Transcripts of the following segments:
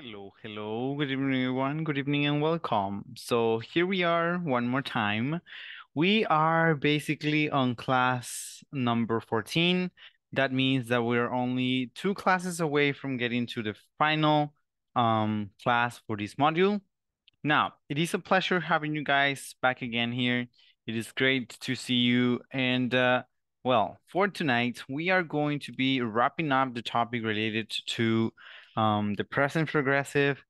Hello, hello, good evening, everyone. Good evening and welcome. So here we are one more time. We are basically on class number 14. That means that we're only two classes away from getting to the final um, class for this module. Now, it is a pleasure having you guys back again here. It is great to see you. And uh, well, for tonight, we are going to be wrapping up the topic related to um, the present progressive,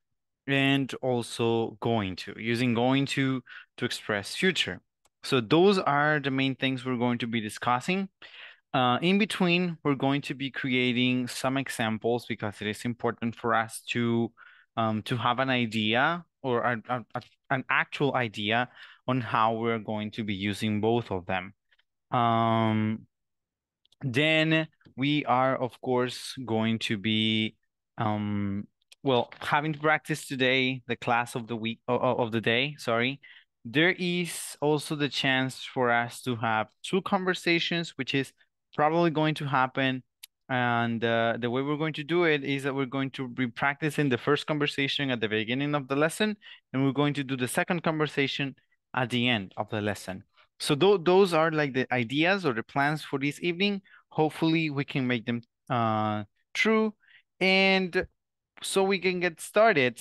and also going to, using going to to express future. So those are the main things we're going to be discussing. Uh, in between, we're going to be creating some examples because it is important for us to um, to have an idea or a, a, a, an actual idea on how we're going to be using both of them. Um, then we are, of course, going to be um, well, having practiced today the class of the week of the day, sorry, there is also the chance for us to have two conversations, which is probably going to happen. And uh, the way we're going to do it is that we're going to be practicing the first conversation at the beginning of the lesson, and we're going to do the second conversation at the end of the lesson. So th those are like the ideas or the plans for this evening. Hopefully we can make them uh, true and so we can get started,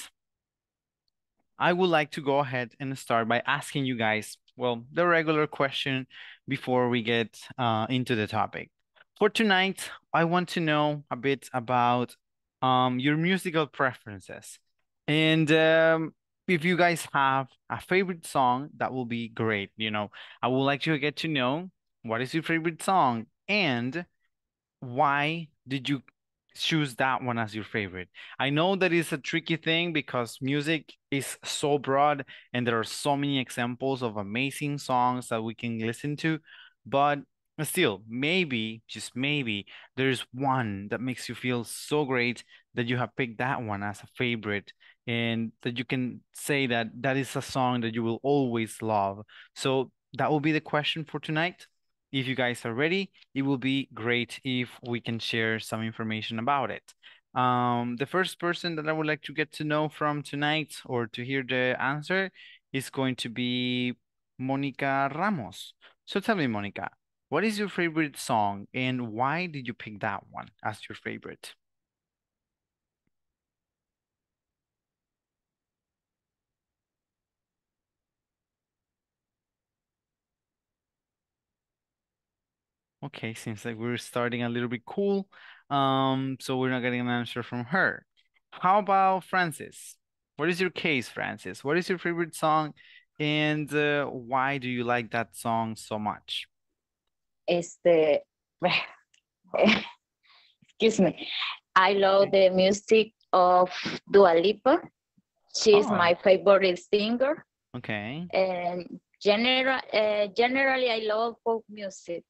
I would like to go ahead and start by asking you guys, well, the regular question before we get uh, into the topic. For tonight, I want to know a bit about um, your musical preferences. And um, if you guys have a favorite song, that will be great. You know, I would like to get to know what is your favorite song and why did you choose that one as your favorite. I know that it's a tricky thing because music is so broad and there are so many examples of amazing songs that we can listen to, but still, maybe, just maybe, there is one that makes you feel so great that you have picked that one as a favorite and that you can say that that is a song that you will always love. So that will be the question for tonight. If you guys are ready, it will be great if we can share some information about it. Um, the first person that I would like to get to know from tonight or to hear the answer is going to be Monica Ramos. So tell me, Monica, what is your favorite song and why did you pick that one as your favorite? okay, seems like we're starting a little bit cool. Um, so we're not getting an answer from her. How about Francis? What is your case, Francis? What is your favorite song, and uh, why do you like that song so much? Este, excuse me. I love the music of Dua Lipa. She's oh. my favorite singer. Okay. And general, uh, generally, I love folk music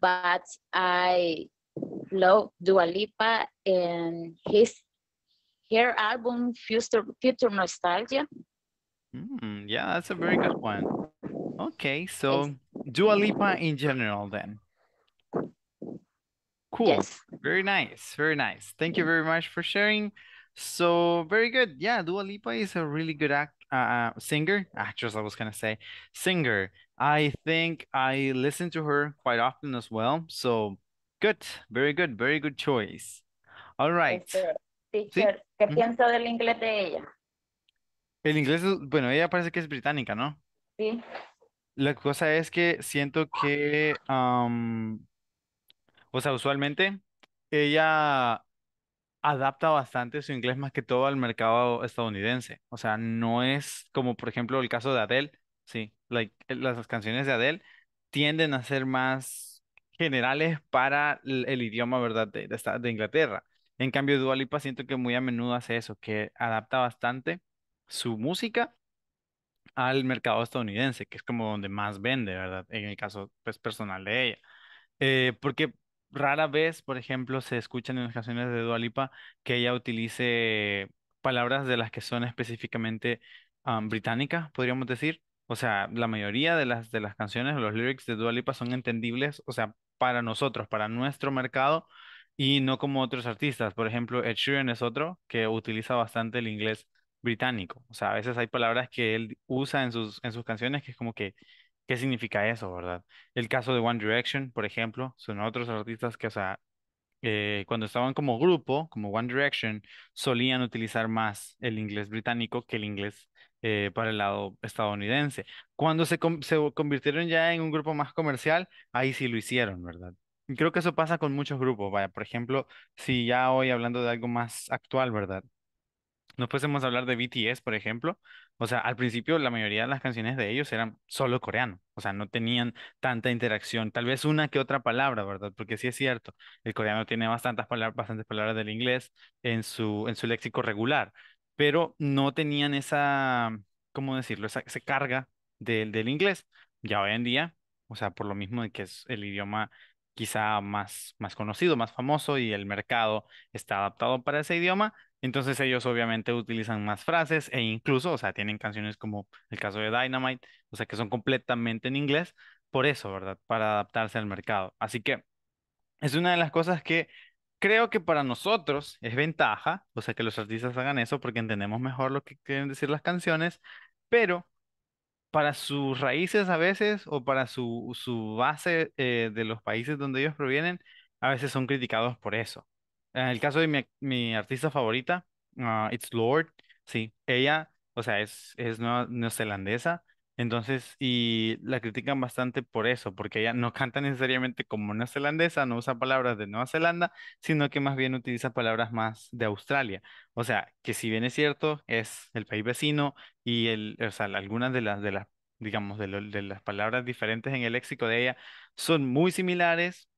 but I love Dua Lipa and his her album Future Future Nostalgia. Mm, yeah, that's a very good one. Okay, so yes. Dua Lipa in general then. Cool. Yes. Very nice. Very nice. Thank you very much for sharing. So very good. Yeah, Dua Lipa is a really good act Ah, ah, singer, actress, ah, I was going to say, singer. I think I listen to her quite often as well. So good, very good, very good choice. All right. Teacher, ¿Sí? ¿qué piensa del inglés de ella? El inglés, bueno, ella parece que es británica, ¿no? Sí. La cosa es que siento que, o sea, usualmente ella adapta bastante su inglés más que todo al mercado estadounidense. O sea, no es como, por ejemplo, el caso de Adele. Sí, eh, las canciones de Adele tienden a ser más generales para el, idioma, ¿verdad?, de, de, Inglaterra. En cambio, Dua Lipa siento que muy a menudo hace eso, que adapta bastante su música al mercado estadounidense, que es como donde más vende, ¿verdad? En el caso pues, personal de ella. Eh, porque rara vez, por ejemplo, se escuchan en las canciones de Dua Lipa que ella utilice palabras de las que son específicamente británicas, podríamos decir. O sea, la mayoría de las, de las canciones o los lyrics de Dua Lipa son entendibles, o sea, para nosotros, para nuestro mercado, y no como otros artistas. Por ejemplo, Ed Sheeran es otro que utiliza bastante el inglés británico. O sea, a veces hay palabras que él usa en sus, en sus canciones que es como que ¿Qué significa eso, verdad? El caso de One Direction, por ejemplo, son otros artistas que, o sea, eh, cuando estaban como grupo, como One Direction, solían utilizar más el inglés británico que el inglés eh, para el lado estadounidense. Cuando se, se, convirtieron ya en un grupo más comercial, ahí sí lo hicieron, ¿verdad? Y creo que eso pasa con muchos grupos, vaya, por ejemplo, si ya hoy hablando de algo más actual, ¿verdad? no fuésemos hablar de BTS, por ejemplo, o sea, al principio la mayoría de las canciones de ellos eran solo coreano, o sea, no tenían tanta interacción, tal vez una que otra palabra, ¿verdad? Porque sí es cierto, el coreano tiene bastantes palabras, bastantes palabras del inglés en su, en su léxico regular, pero no tenían esa, ¿cómo decirlo?, esa, se carga del del inglés. Ya hoy en día, o sea, por lo mismo de que es el idioma quizá más, más conocido, más famoso y el mercado está adaptado para ese idioma, entonces ellos obviamente utilizan más frases e incluso, o sea, tienen canciones como el caso de Dynamite, o sea, que son completamente en inglés, por eso, ¿verdad? Para adaptarse al mercado. Así que es una de las cosas que creo que para nosotros es ventaja, o sea, que los artistas hagan eso porque entendemos mejor lo que quieren decir las canciones, pero para sus raíces a veces o para su, base eh, de los países donde ellos provienen, a veces son criticados por eso. En el caso de mi, artista favorita, ah, It's Lord, sí, ella, o sea, es, es neozelandesa, entonces, y la critican bastante por eso, porque ella no canta necesariamente como neozelandesa, no usa palabras de Nueva Zelanda, sino que más bien utiliza palabras más de Australia. O sea, que si bien es cierto, es el país vecino y el, sea, algunas de las, de las digamos, de, de las palabras diferentes en el léxico de ella son muy similares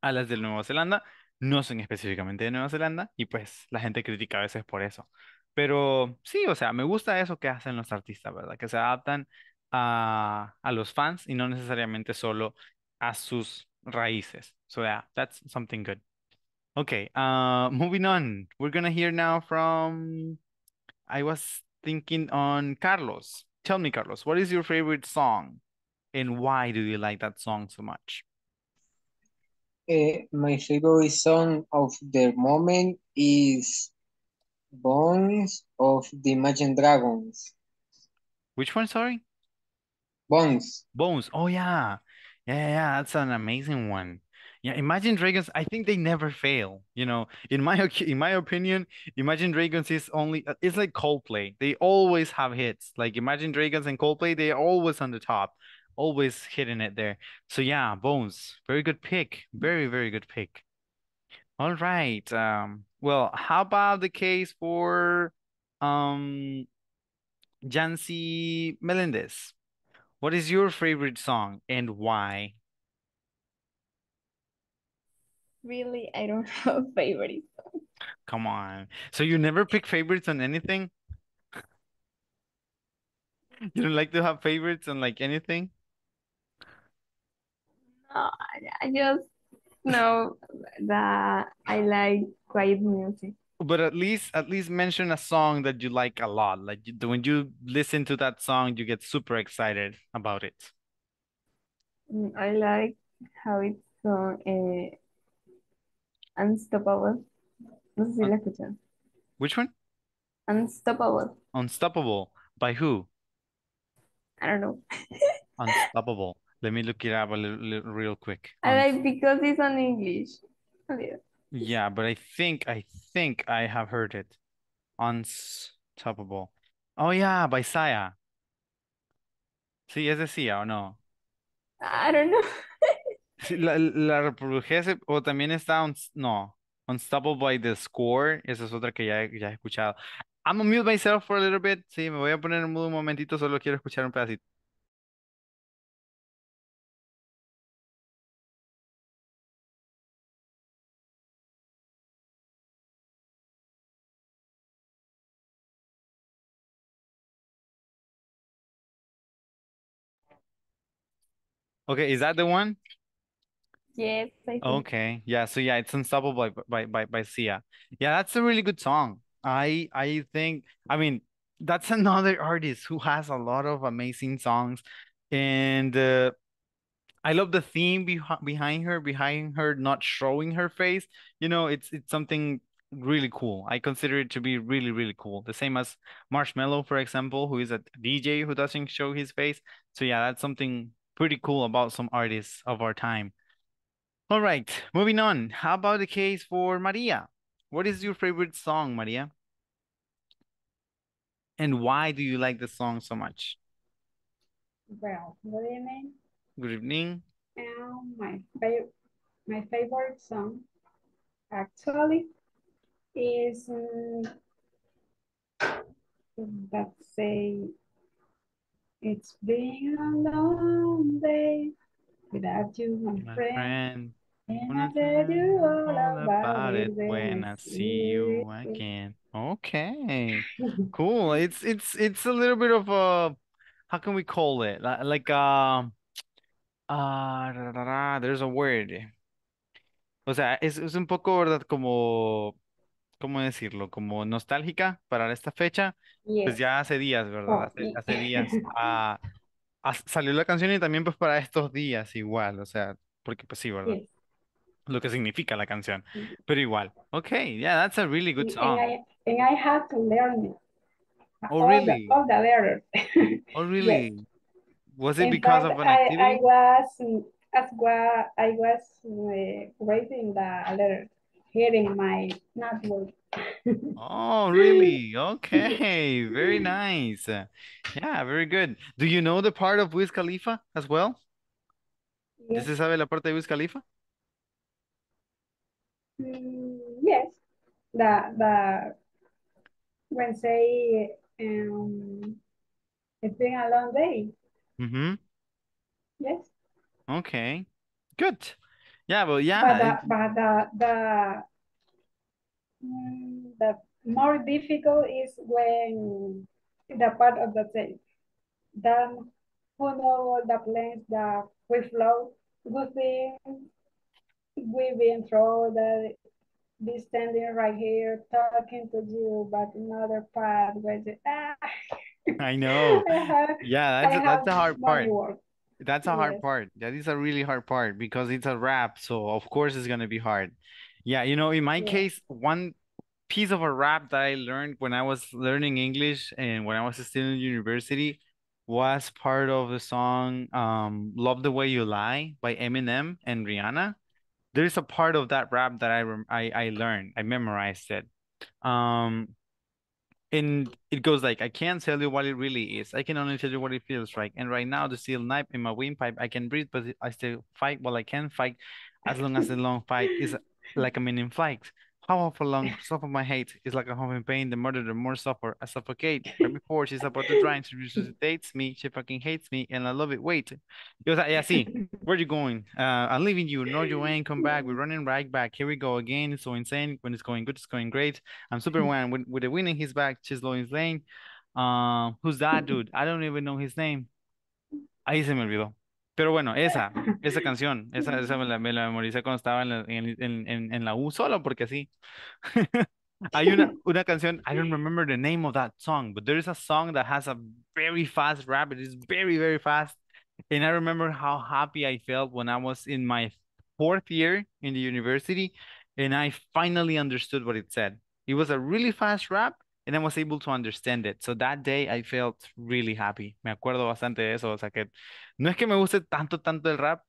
a las de Nueva Zelanda, no son específicamente de Nueva Zelanda y pues la gente critica a veces por eso. Pero sí, o sea, me gusta eso que hacen los artistas, ¿verdad? Que se adaptan a, los fans y no necesariamente solo a sus raíces. So yeah, that's something good. Okay, ah, moving on. We're to hear now from, I was thinking on Carlos. Tell me, Carlos, what is your favorite song and why do you like that song so much? Uh, my favorite song of the moment is Bones of the Imagine Dragons. Which one, sorry? Bones. Bones. Oh, yeah. Yeah, yeah, that's an amazing one. Yeah, Imagine Dragons, I think they never fail. You know, in my in my opinion, Imagine Dragons is only uh, it's like Coldplay. They always have hits. Like Imagine Dragons and Coldplay, they are always on the top always hitting it there. So yeah, Bones, very good pick, very very good pick. All right. Um. Well, how about the case for um, Jancy Melendez? What is your favorite song and why? Really, I don't have favorite. Come on. So you never pick favorites on anything? You don't like to have favorites on like anything? I just know that I like quiet music. But at least, at least mention a song that you like a lot. Like when you listen to that song, you get super excited about it. Mm, I like how it's so eh, Unstoppable. No sé si la Which one? Unstoppable. Unstoppable. By who? I don't know. Unstoppable. Let me look it up a little, real quick. I like because it's in English. Yeah, but I think I think I have heard it. Unstoppable. Oh yeah, by Saya. Sí, es de Sia o no. I don't know. la, la o también está no. Unstoppable by the Score. Esa es otra que ya, ya he escuchado. I'm gonna mute myself for a little bit. Sí, me voy a poner en mood un momentito, solo quiero escuchar un pedacito. Okay, is that the one? Yes. Okay. Yeah. So yeah, it's Unstoppable by by by, by Sia. Yeah, that's a really good song. I I think I mean that's another artist who has a lot of amazing songs, and uh, I love the theme be behind her, behind her not showing her face. You know, it's it's something really cool. I consider it to be really really cool. The same as Marshmello, for example, who is a DJ who doesn't show his face. So yeah, that's something pretty cool about some artists of our time. All right, moving on. How about the case for Maria? What is your favorite song, Maria? And why do you like the song so much? Well, good evening. Good evening. Um, my, fav my favorite song actually is um, let's say it's been a long day without you, my, my friend. friend. And I tell you all, about, it when I see you again. Okay, cool. It's it's it's a little bit of a how can we call it like um uh, uh, there's a word. O sea, es, es un poco verdad como ¿cómo decirlo? Como nostálgica para esta fecha, pues ya hace días, ¿verdad? Oh, hace, días. Ah, salió la canción y también pues para estos días igual, o sea, porque pues sí, ¿verdad? Lo que significa la canción, pero igual. Ok, yeah, that's a really good song. And I, had I have to learn Oh, all really? The, letters. oh, really? Was it because of an activity? I, was, eh, writing the letters Hearing my network. oh, really? Okay, very nice. Yeah, very good. Do you know the part of Wiz Khalifa as well? Yes. ¿Se sabe la parte de Wiz Khalifa? Mm, yes. The, the, when say, um, it's been a long day. Mm -hmm. Yes. Okay, good. Yeah, but yeah. Uh, but, uh, the, but the, the, the more difficult is when the part of the thing. Then who know the plans that we flow, good we've been through that be standing right here talking to you, but another part where the, ah. I know. I have, yeah, that's, that's the hard part. Work. That's a hard yes. part. That is a really hard part because it's a rap. So of course it's gonna be hard. Yeah, you know, in my yeah. case, one piece of a rap that I learned when I was learning English and when I was still in university was part of the song um, "Love the Way You Lie" by Eminem and Rihanna. There is a part of that rap that I I, I learned. I memorized it. Um, and it goes like i can't tell you what it really is i can only tell you what it feels like and right now the steel knife in my windpipe i can breathe but i still fight while i can fight as long as the long fight is like a minute flight how awful long, suffer my hate is like a human pain, the murder, the more suffer, I suffocate. Every before she's about to try and she resuscitates me, she fucking hates me, and I love it. Wait. yeah, see, where you going? Uh, I'm leaving you. No, you ain't come back. We're running right back. Here we go again. It's so insane. When it's going good, it's going great. I'm Superman mm. with, with the win in his back. She's Lois Lane. Uh, who's that dude? I don't even know his name. Ahí se me olvidó. Pero bueno, esa, esa canción, esa, esa me la, me la memoricé cuando estaba en la, en, en, en la U solo, porque así. hay una, una canción, I don't remember the name of that song, but there is a song that has a very fast rap. It is very, very fast. And I remember how happy I felt when I was in my fourth year in the university and I finally understood what it said. It was a really fast rap, and I was able to understand it. So that day I felt really happy. Me acuerdo bastante de eso. O sea que no es que me guste tanto, tanto el rap,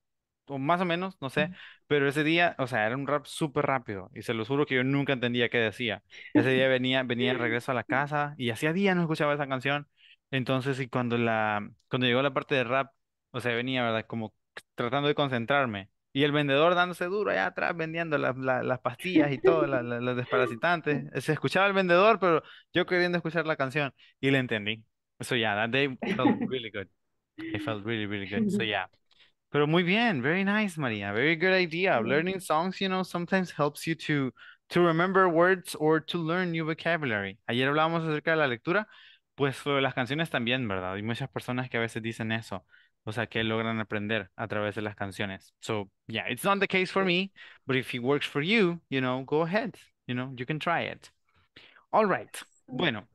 o más o menos, no sé, pero ese día, o sea, era un rap súper rápido y se lo juro que yo nunca entendía qué decía. Ese día venía, venía de regreso a la casa y hacía días no escuchaba esa canción. Entonces, y cuando, la, cuando llegó la parte de rap, o sea, venía, ¿verdad? Como tratando de concentrarme y el vendedor dándose duro allá atrás, vendiendo las pastillas y todo, los desparasitantes. Se escuchaba el vendedor, pero yo queriendo escuchar la canción y le entendí. Eso ya, that day felt really good. It felt really, really good. So yeah. Pero muy bien, very nice, María. Very good idea. Learning songs, you know, sometimes helps you to to remember words or to learn new vocabulary. Ayer hablábamos acerca de la lectura, pues sobre las canciones también, ¿verdad? Hay muchas personas que a veces dicen eso. o sea, que logran aprender a través de las canciones. So, yeah, it's not the case for me, but if it works for you, you know, go ahead, you know, you can try it. All right. Bueno,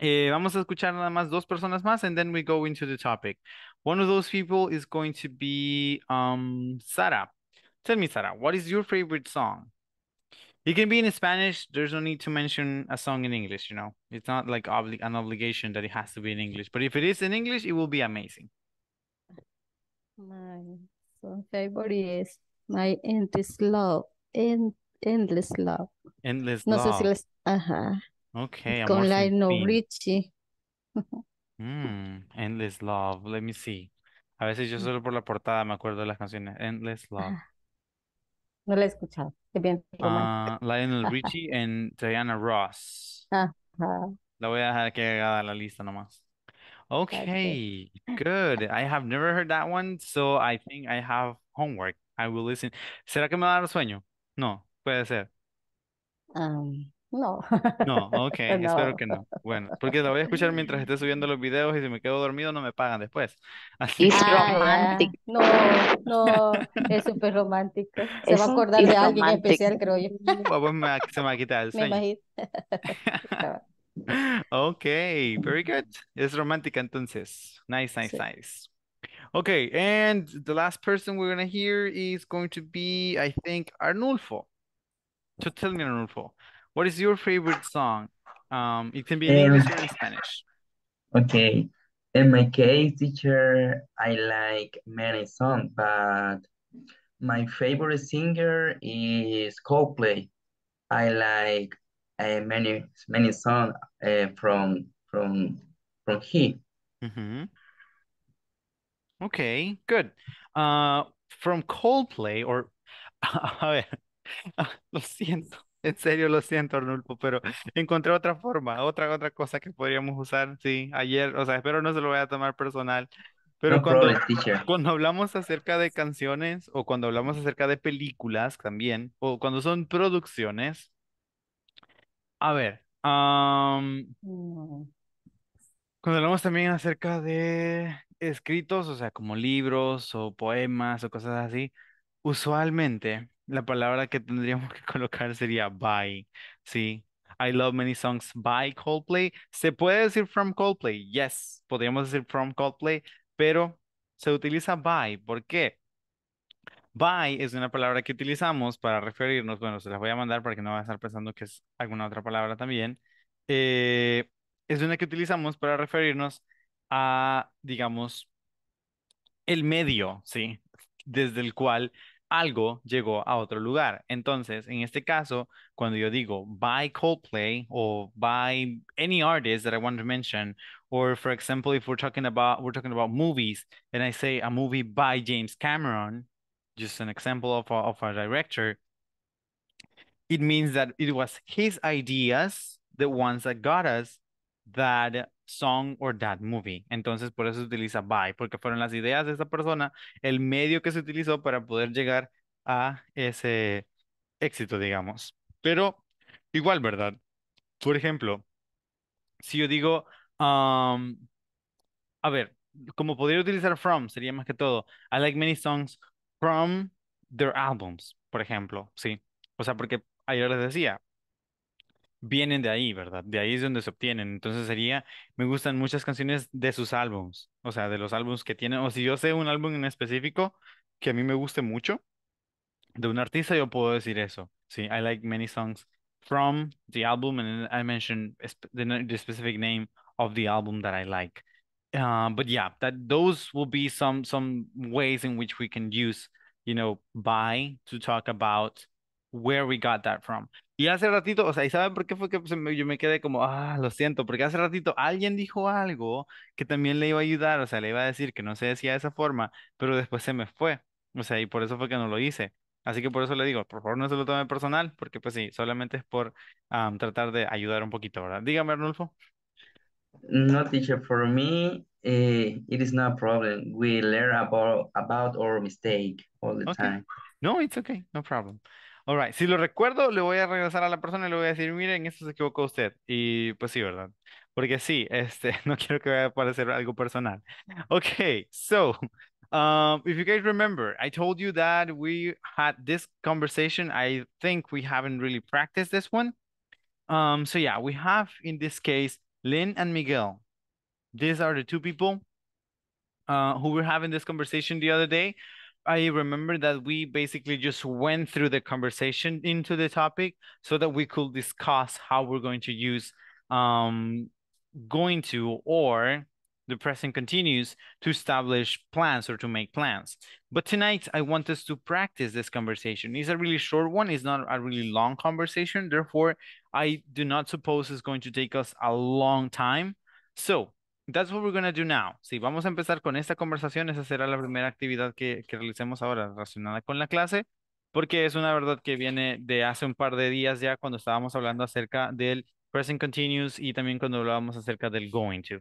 eh, vamos a escuchar nada más dos personas más and then we go into the topic. One of those people is going to be um, Sara. Tell me, Sara, what is your favorite song? It can be in Spanish. There's no need to mention a song in English, you know. It's not like obli an obligation that it has to be in English. But if it is in English, it will be amazing. My favorite is My Endless Love. endless Love. no sé si les... Ajá. Okay. Con Lionel Richie. Mm, endless Love. Let me see. A veces yo mm. solo por la portada me acuerdo de las canciones. Endless ah, Love. No la he escuchado. Qué bien. Ah, Lionel Richie and Diana Ross. Ajá. La voy a dejar que haga la lista nomás. Okay, good. I have never heard that one, so I think I have homework. I will listen. ¿Será que me va a dar sueño? No, puede ser. Um, no. No, ok, espero que no. Bueno, porque lo voy a escuchar mientras esté subiendo los videos y si me quedo dormido no me pagan después. Así ah, romántico. No, no, es súper romántico. Se va a acordar de alguien especial, creo yo. Pues se me va a quitar el sueño. Me imagino. Okay, very good. Es romántica entonces. Nice, nice, sí. nice. Okay, and the last person we're going to hear is going to be, I think, Arnulfo. So tell me, Arnulfo, what is your favorite song? Um, it can be in um, English or in um, Spanish. Okay. In my case, teacher, I like many songs, but my favorite singer is Coldplay. I like uh, many many songs uh, from from from mm-hmm. Okay, good. Uh, from Coldplay or a ver, lo siento. En serio, lo siento, Arnulfo, pero encontré otra forma, otra otra cosa que podríamos usar, sí, ayer, o sea, espero no se lo vaya a tomar personal, pero cuando, cuando hablamos acerca de canciones o cuando hablamos acerca de películas también, o cuando son producciones, a ver, mm. cuando hablamos también acerca de escritos, o sea, como libros o poemas o cosas así, usualmente la palabra que tendríamos que colocar sería by, ¿sí? I love many songs by Coldplay. ¿Se puede decir from Coldplay? Yes, podríamos decir from Coldplay, pero se utiliza by. ¿Por qué? By es una palabra que utilizamos para referirnos, bueno, se las voy a mandar para que no vayan a estar pensando que es alguna otra palabra también. Eh, es una que utilizamos para referirnos a, digamos, el medio, ¿sí? Desde el cual algo llegó a otro lugar. Entonces, en este caso, cuando yo digo by Coldplay o by any artist that I want to mention, or for example, if we're talking about we're talking about movies, and I say a movie by James Cameron, just an example of a, director, it means that it was his ideas, the ones that got us that song or that movie. Entonces, por eso se utiliza by, porque fueron las ideas de esa persona, el medio que se utilizó para poder llegar a ese éxito, digamos. Pero igual, ¿verdad? Por ejemplo, si yo digo, um, a ver, como podría utilizar from, sería más que todo, I like many songs from their albums, por ejemplo, sí. O sea, porque ayer les decía, vienen de ahí, ¿verdad? De ahí es donde se obtienen. Entonces sería, me gustan muchas canciones de sus álbums, o sea, de los álbums que tienen, o si yo sé un álbum en específico que a mí me guste mucho, de un artista yo puedo decir eso, sí, I like many songs from the album and I mentioned the specific name of the album that I like um, but yeah that those will be some some ways in which we can use you know by to talk about where we got that from y hace ratito o sea y saben por qué fue que yo me quedé como ah lo siento porque hace ratito alguien dijo algo que también le iba a ayudar o sea le iba a decir que no se decía de esa forma pero después se me fue o sea y por eso fue que no lo hice Así que por eso le digo, por favor no se lo tome personal, porque pues sí, solamente es por tratar de ayudar un poquito, ¿verdad? Dígame, Arnulfo. No, teacher, for me, uh, it is not a problem. We learn about, about our mistake all the okay. time. No, it's okay, no problem. All right, si lo recuerdo, le voy a regresar a la persona y le voy a decir, miren, esto se equivocó usted. Y pues sí, ¿verdad? Porque sí, este, no quiero que vaya a parecer algo personal. Okay, so um, if you guys remember, I told you that we had this conversation. I think we haven't really practiced this one. Um, so yeah, we have in this case Lynn and Miguel. These are the two people uh, who were having this conversation the other day. I remember that we basically just went through the conversation into the topic so that we could discuss how we're going to use um, going to or the present continues to establish plans or to make plans. But tonight, I want us to practice this conversation. It's a really short one. It's not a really long conversation. Therefore, I do not suppose it's going to take us a long time. So, that's what we're going to do now. Sí, vamos a empezar con esta conversación. Esa será la primera actividad que, que realicemos ahora relacionada con la clase, porque es una verdad que viene de hace un par de días ya cuando estábamos hablando acerca del present continuous y también cuando hablábamos acerca del going to.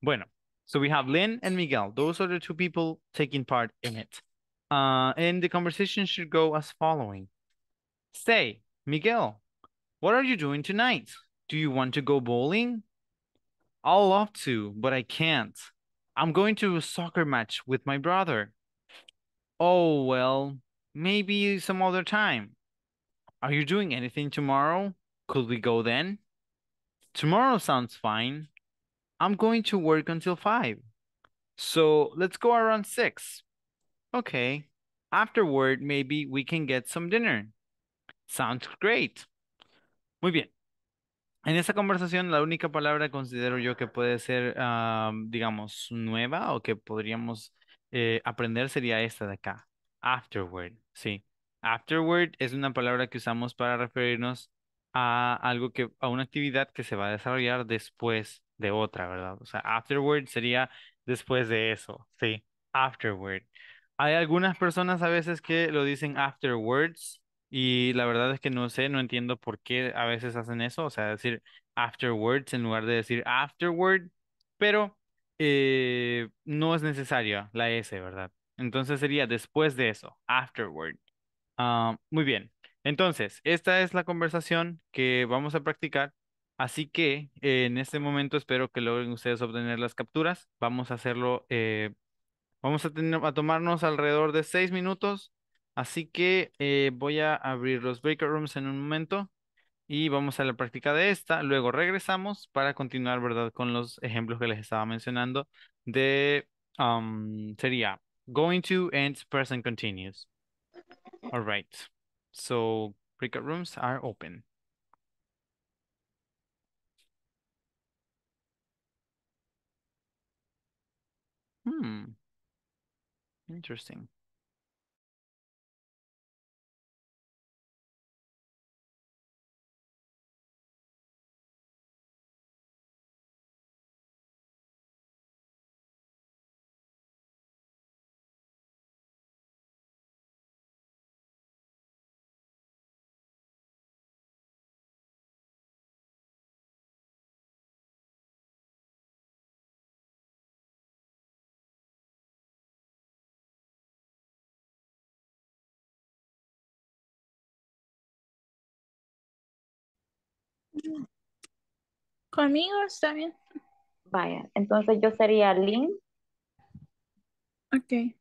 Bueno, so we have Lynn and Miguel. Those are the two people taking part in it. Uh, and the conversation should go as following. Say, Miguel, What are you doing tonight? Do you want to go bowling? I'll love to, but I can't. I'm going to a soccer match with my brother. Oh, well, maybe some other time. Are you doing anything tomorrow? Could we go then? Tomorrow sounds fine. I'm going to work until 5. So let's go around 6. Okay. Afterward, maybe we can get some dinner. Sounds great. Muy bien. En esta conversación, la única palabra considero yo que puede ser, ah, digamos, nueva o que podríamos eh, aprender sería esta de acá, afterward, sí. Afterward es una palabra que usamos para referirnos a algo que, a una actividad que se va a desarrollar después de otra, ¿verdad? O sea, afterward sería después de eso, sí, afterward. Hay algunas personas a veces que lo dicen afterwards, y la verdad es que no sé, no entiendo por qué a veces hacen eso, o sea, decir afterwards en lugar de decir afterward, pero eh, no es necesaria la S, ¿verdad? Entonces sería después de eso, afterward. Ah, muy bien, entonces, esta es la conversación que vamos a practicar, así que eh, en este momento espero que logren ustedes obtener las capturas, vamos a hacerlo, eh, vamos a, tener, a tomarnos alrededor de seis minutos Así que eh, voy a abrir los breakout rooms en un momento y vamos a la práctica de esta. Luego regresamos para continuar, ¿verdad? Con los ejemplos que les estaba mencionando de, um, sería going to and present continuous. All right. So breakout rooms are open. Hmm. Interesting. Conmigo está bien. Vaya, entonces yo sería Lynn. Ok.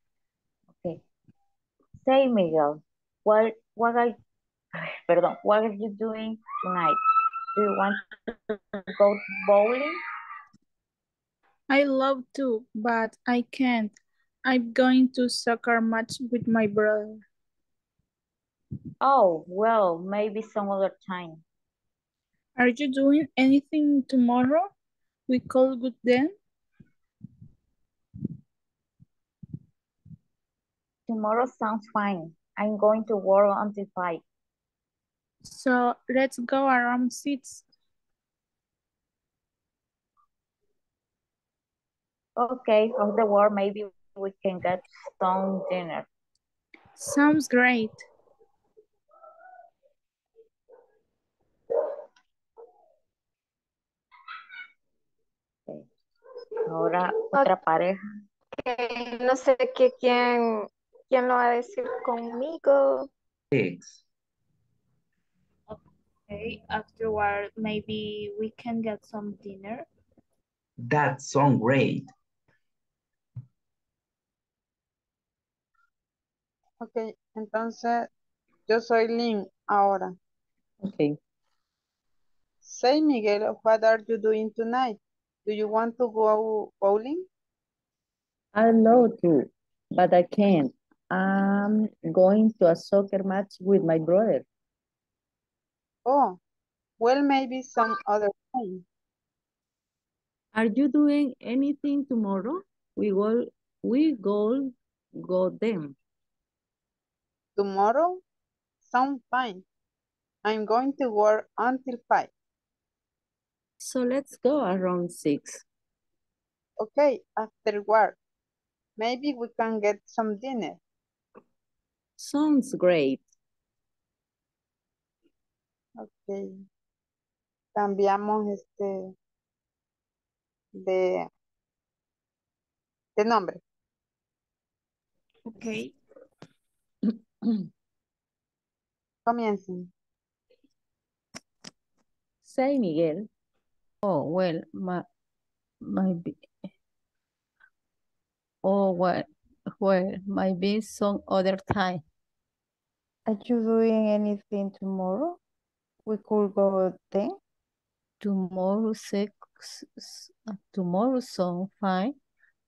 Ok. Say, Miguel, what, what are, perdón, what are you doing tonight? Do you want to go bowling? I love to, but I can't. I'm going to soccer match with my brother. Oh, well, maybe some other time. Are you doing anything tomorrow? We call good then. Tomorrow sounds fine. I'm going to work until five. So let's go around six. Okay, of the work, maybe we can get some dinner. Sounds great. Ahora otra pareja. No sé qué, quién, quién lo va a decir conmigo. Okay, afterward, maybe we can get some dinner. That sounds great. Ok, entonces yo soy Lynn ahora. Ok. Say, Miguel, what are you doing tonight? Do you want to go bowling? I love to, but I can't. I'm going to a soccer match with my brother. Oh, well, maybe some other time. Are you doing anything tomorrow? We will, we go, go them. Tomorrow? Sound fine. I'm going to work until five. So let's go around six. Okay, after work. Maybe we can get some dinner. Sounds great. Okay. Cambiamos este de, de nombre. Okay. Comiencen. Say, Miguel. Oh, well, my, my Oh, well, well, maybe some other time. Are you doing anything tomorrow? We could go then. Tomorrow, six, tomorrow, so fine.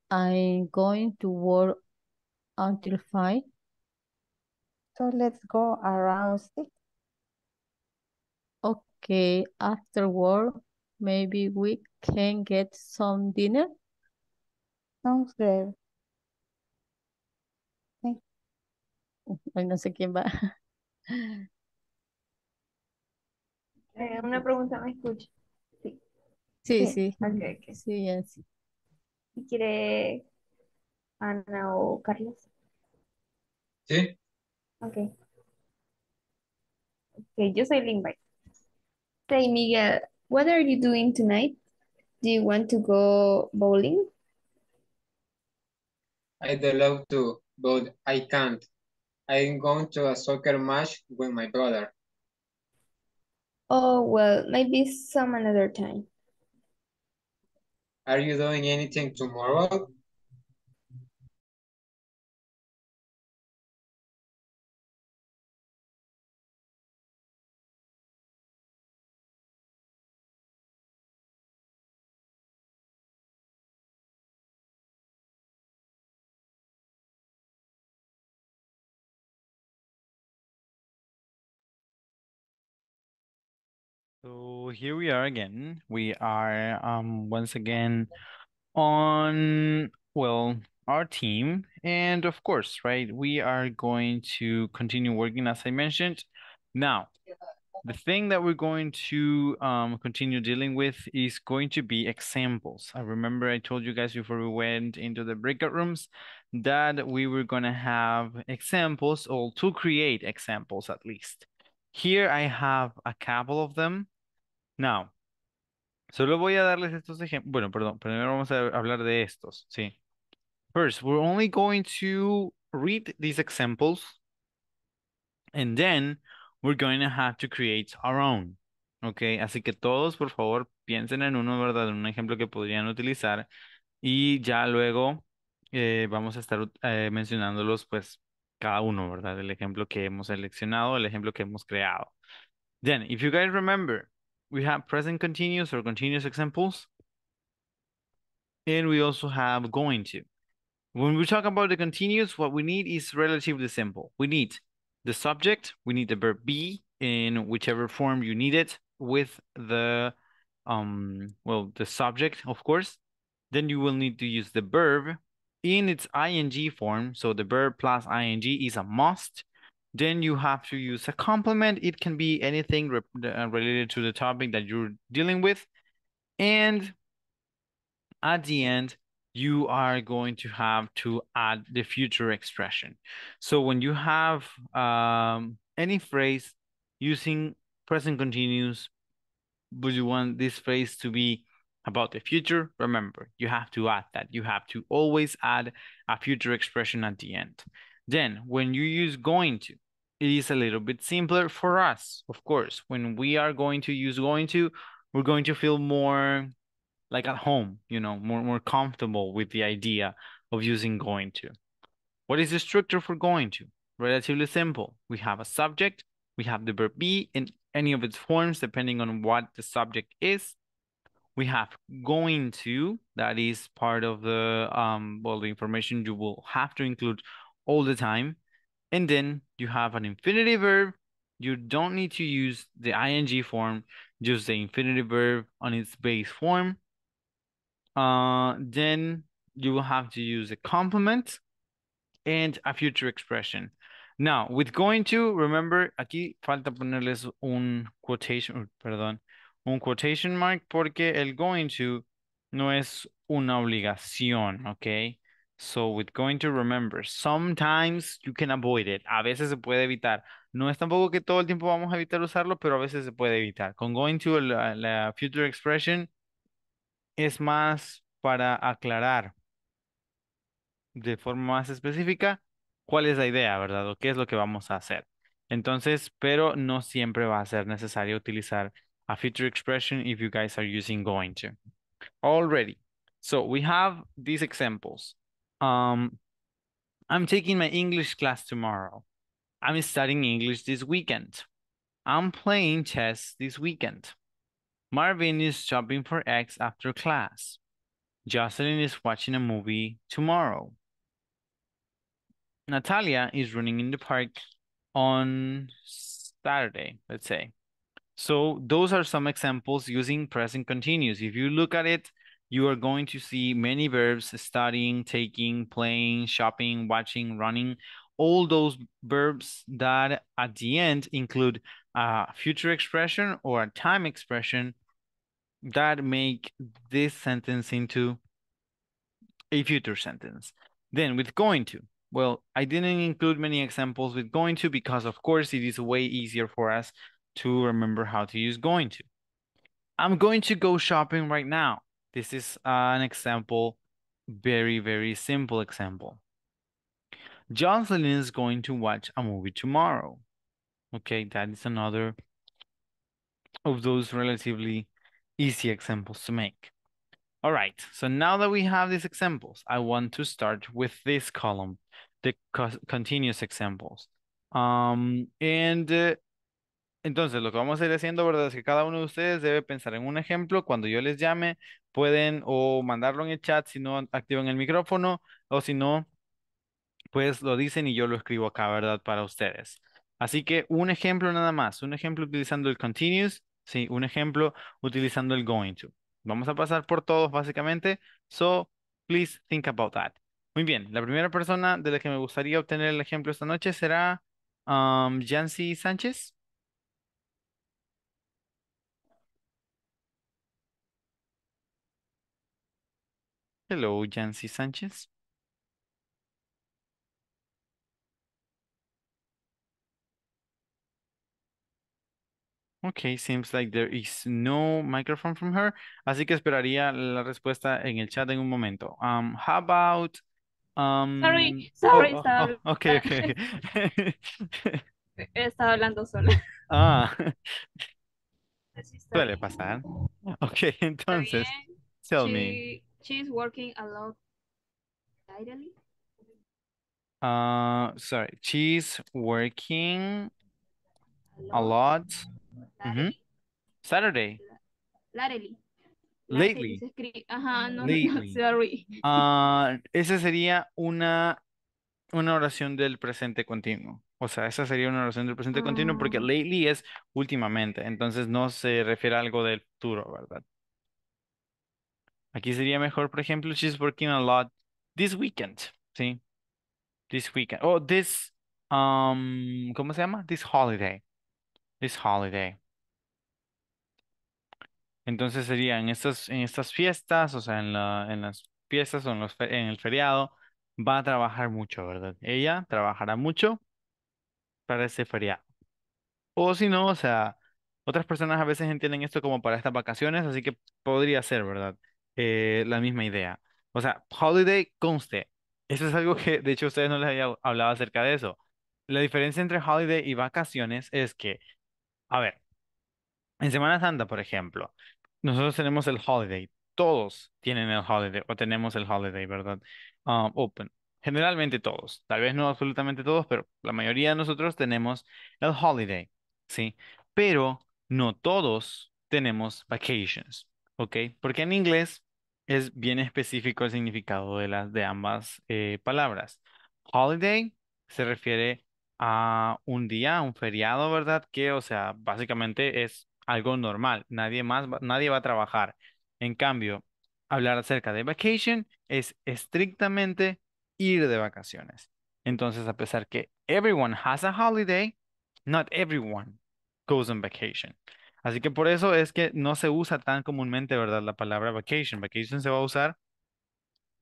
I'm going to work until five. So let's go around six. Okay, after work, Maybe we can get some dinner. Sounds good. Ay, no sé quién va. Eh, una pregunta, ¿me escucha? Sí. Sí, sí. Sí, okay, sí, ¿Quiere Ana o Carlos? Sí. Ok. Ok, yo soy Limbay. Soy Miguel. What are you doing tonight? Do you want to go bowling? I'd love to, but I can't. I'm going to a soccer match with my brother. Oh, well, maybe some another time. Are you doing anything tomorrow? here we are again. We are um once again on well our team and of course, right, we are going to continue working as I mentioned. Now, the thing that we're going to um, continue dealing with is going to be examples. I remember I told you guys before we went into the breakout rooms that we were going to have examples or to create examples at least. Here I have a couple of them. Now, solo voy a darles estos ejemplos. Bueno, perdón, primero vamos a hablar de estos, sí. First, we're only going to read these examples and then we're going to have to create our own. Ok, así que todos, por favor, piensen en uno, ¿verdad? En un ejemplo que podrían utilizar y ya luego eh, vamos a estar eh, mencionándolos, pues, cada uno, ¿verdad? El ejemplo que hemos seleccionado, el ejemplo que hemos creado. Then, if you guys remember, we have present continuous or continuous examples. And we also have going to. When we talk about the continuous, what we need is relatively simple. We need the subject, we need the verb be in whichever form you need it with the, um, well, the subject, of course. Then you will need to use the verb in its ing form. So the verb plus ing is a must then you have to use a complement. It can be anything re uh, related to the topic that you're dealing with. And at the end, you are going to have to add the future expression. So when you have um, any phrase using present continuous, but you want this phrase to be about the future, remember, you have to add that. You have to always add a future expression at the end. Then when you use going to, it is a little bit simpler for us, of course. When we are going to use going to, we're going to feel more like at home, you know, more, more comfortable with the idea of using going to. What is the structure for going to? Relatively simple. We have a subject, we have the verb be in any of its forms, depending on what the subject is. We have going to, that is part of the, um, well, the information you will have to include all the time and then you have an infinitive verb. You don't need to use the ing form, just the infinitive verb on its base form. Uh, then you will have to use a complement and a future expression. Now, with going to, remember, aquí falta ponerles un quotation, perdón, un quotation mark porque el going to no es una obligación, okay? So with going to remember, sometimes you can avoid it. A veces se puede evitar. No es tampoco que todo el tiempo vamos a evitar usarlo, pero a veces se puede evitar. Con going to la, future expression es más para aclarar de forma más específica cuál es la idea, ¿verdad? O qué es lo que vamos a hacer. Entonces, pero no siempre va a ser necesario utilizar a future expression if you guys are using going to. Already. So we have these examples. um, I'm taking my English class tomorrow. I'm studying English this weekend. I'm playing chess this weekend. Marvin is shopping for eggs after class. Jocelyn is watching a movie tomorrow. Natalia is running in the park on Saturday, let's say. So those are some examples using present continuous. If you look at it, you are going to see many verbs studying, taking, playing, shopping, watching, running, all those verbs that at the end include a future expression or a time expression that make this sentence into a future sentence. Then with going to, well, I didn't include many examples with going to because of course it is way easier for us to remember how to use going to. I'm going to go shopping right now. This is an example, very, very simple example. Jocelyn is going to watch a movie tomorrow. Okay, that is another of those relatively easy examples to make. All right, so now that we have these examples, I want to start with this column, the co continuous examples. Um, and uh, entonces lo que vamos a ir haciendo, ¿verdad? Es que cada uno de ustedes debe pensar en un ejemplo cuando yo les llame pueden o mandarlo en el chat si no activan el micrófono o si no, pues lo dicen y yo lo escribo acá, ¿verdad? Para ustedes. Así que un ejemplo nada más, un ejemplo utilizando el continuous, sí, un ejemplo utilizando el going to. Vamos a pasar por todos básicamente, so please think about that. Muy bien, la primera persona de la que me gustaría obtener el ejemplo esta noche será um, Jancy Sánchez. Hello, Yancy Sánchez. Okay, seems like there is no microphone from her, así que esperaría la respuesta en el chat en un momento. Um, how about um, Sorry, oh, sorry, okay, oh, okay, hablando sola. Ah. Suele pasar. Okay, entonces, tell me. She's working a lot Lately uh, sorry, she's working a lot. Mm-hmm. Saturday. Lately. Lately. Ajá, sorry. Ah, esa sería una, una oración del presente continuo. O sea, esa sería una oración del presente continuo porque ah. lately es últimamente, entonces no se refiere a algo del futuro, ¿verdad? Aquí sería mejor, por ejemplo, she's working a lot this weekend, ¿sí? This weekend. o oh, this, um, ¿cómo se llama? This holiday. This holiday. Entonces sería en estas, en estas fiestas, o sea, en, la, en las fiestas o en el feriado, va a trabajar mucho, ¿verdad? Ella trabajará mucho para ese feriado. O si no, o sea, otras personas a veces entienden esto como para estas vacaciones, así que podría ser, ¿verdad? Eh, la misma idea. O sea, Holiday conste. Eso es algo que, de hecho, ustedes no les había hablado acerca de eso. La diferencia entre Holiday y vacaciones es que, a ver, en Semana Santa, por ejemplo, nosotros tenemos el Holiday. Todos tienen el Holiday o tenemos el Holiday, ¿verdad? Ah, open. Generalmente todos. Tal vez no absolutamente todos, pero la mayoría de nosotros tenemos el Holiday, ¿sí? Pero no todos tenemos vacations, ¿ok? Porque en inglés es bien específico el significado de las de ambas eh, palabras. Holiday se refiere a un día, un feriado, ¿verdad? Que, o sea, básicamente es algo normal. Nadie más, nadie va a trabajar. En cambio, hablar acerca de vacation es estrictamente ir de vacaciones. Entonces, a pesar que everyone has a holiday, not everyone goes on vacation. Así que por eso es que no se usa tan comúnmente, ¿verdad? La palabra vacation. Vacation se va a usar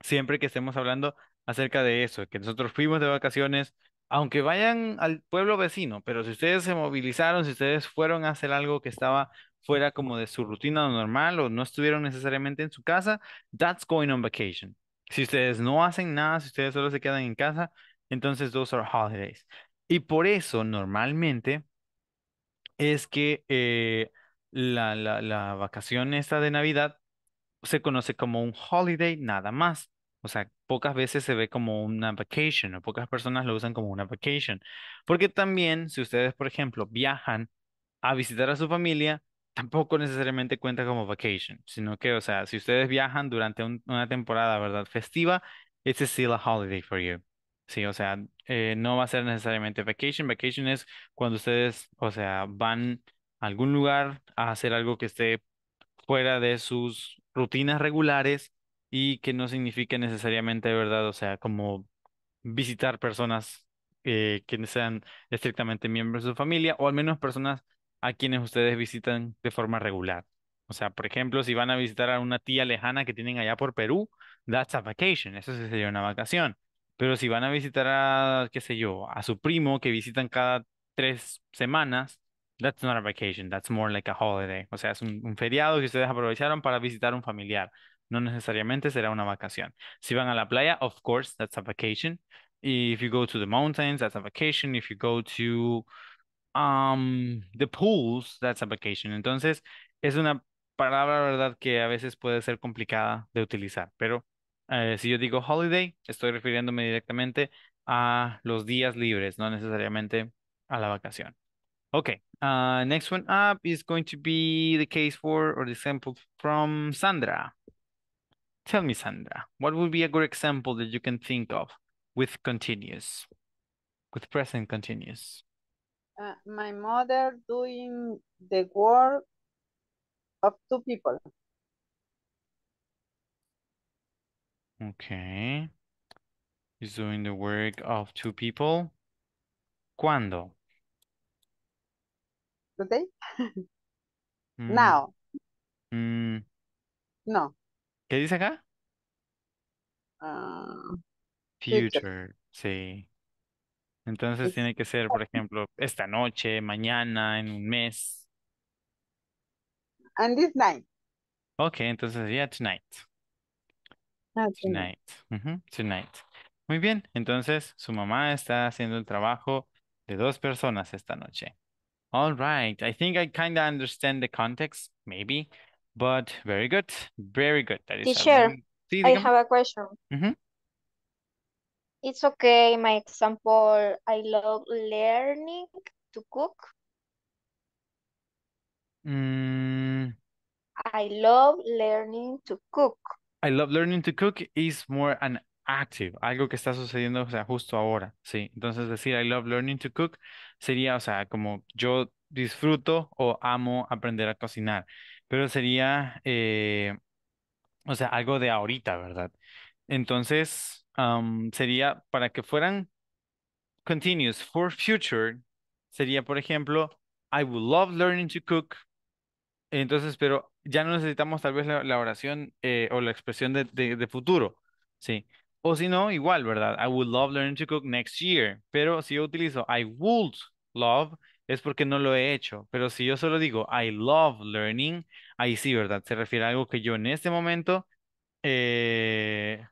siempre que estemos hablando acerca de eso, que nosotros fuimos de vacaciones, aunque vayan al pueblo vecino, pero si ustedes se movilizaron, si ustedes fueron a hacer algo que estaba fuera como de su rutina normal o no estuvieron necesariamente en su casa, that's going on vacation. Si ustedes no hacen nada, si ustedes solo se quedan en casa, entonces those are holidays. Y por eso normalmente es que eh, la, vacación esta de Navidad se conoce como un holiday nada más. O sea, pocas veces se ve como una vacation o pocas personas lo usan como una vacation. Porque también si ustedes, por ejemplo, viajan a visitar a su familia, tampoco necesariamente cuenta como vacation, sino que, o sea, si ustedes viajan durante una temporada, ¿verdad? Festiva, it's still a holiday for you. Sí, o sea, eh, no va a ser necesariamente vacation. Vacation es cuando ustedes, o sea, van a algún lugar a hacer algo que esté fuera de sus rutinas regulares y que no signifique necesariamente, ¿verdad? O sea, como visitar personas eh, que sean estrictamente miembros de su familia o al menos personas a quienes ustedes visitan de forma regular. O sea, por ejemplo, si van a visitar a una tía lejana que tienen allá por Perú, that's a vacation, eso sería una vacación. Pero si van a visitar a, qué sé yo, a su primo que visitan cada tres semanas, that's not a vacation, that's more like a holiday. O sea, es un, feriado que ustedes aprovecharon para visitar a un familiar. No necesariamente será una vacación. Si van a la playa, of course, that's a vacation. If you go to the mountains, that's a vacation. If you go to um, the pools, that's a vacation. Entonces, es una palabra, verdad, que a veces puede ser complicada de utilizar, pero eh, si yo digo holiday, estoy refiriéndome directamente a los días libres, no necesariamente a la vacación. Okay, ah, next one up is going to be the case for or the example from Sandra. Tell me, Sandra, what would be a good example that you can think of with continuous, with present continuous? Uh, my mother doing the work of two people. Okay. He's doing the work of two people. ¿Cuándo? Today? Mm, Now. Mm. No. ¿Qué dice acá? Uh, future. sí. Entonces tiene que ser, por ejemplo, esta noche, mañana, en un mes. And this night. Ok, entonces sería yeah, tonight. Ah, tonight. Tonight. Muy bien, entonces su mamá está haciendo el trabajo de dos personas esta noche. All right, I think I kind of understand the context, maybe, but very good, very good. is Teacher, I have a question. It's okay, my example, I love learning to cook. Mm. I love learning to cook. I love learning to cook is more an active, algo que está sucediendo, o sea, justo ahora, ¿sí? Entonces decir I love learning to cook sería, o sea, como yo disfruto o amo aprender a cocinar, pero sería, eh, o sea, algo de ahorita, ¿verdad? Entonces, um, sería para que fueran continuous for future, sería, por ejemplo, I would love learning to cook. Entonces, pero ya no necesitamos tal vez la, oración eh, o la expresión de, futuro, ¿sí? O si no, igual, ¿verdad? I would love learning to cook next year. Pero si yo utilizo I would love, es porque no lo he hecho. Pero si yo solo digo I love learning, ahí sí, ¿verdad? Se refiere a algo que yo en este momento eh,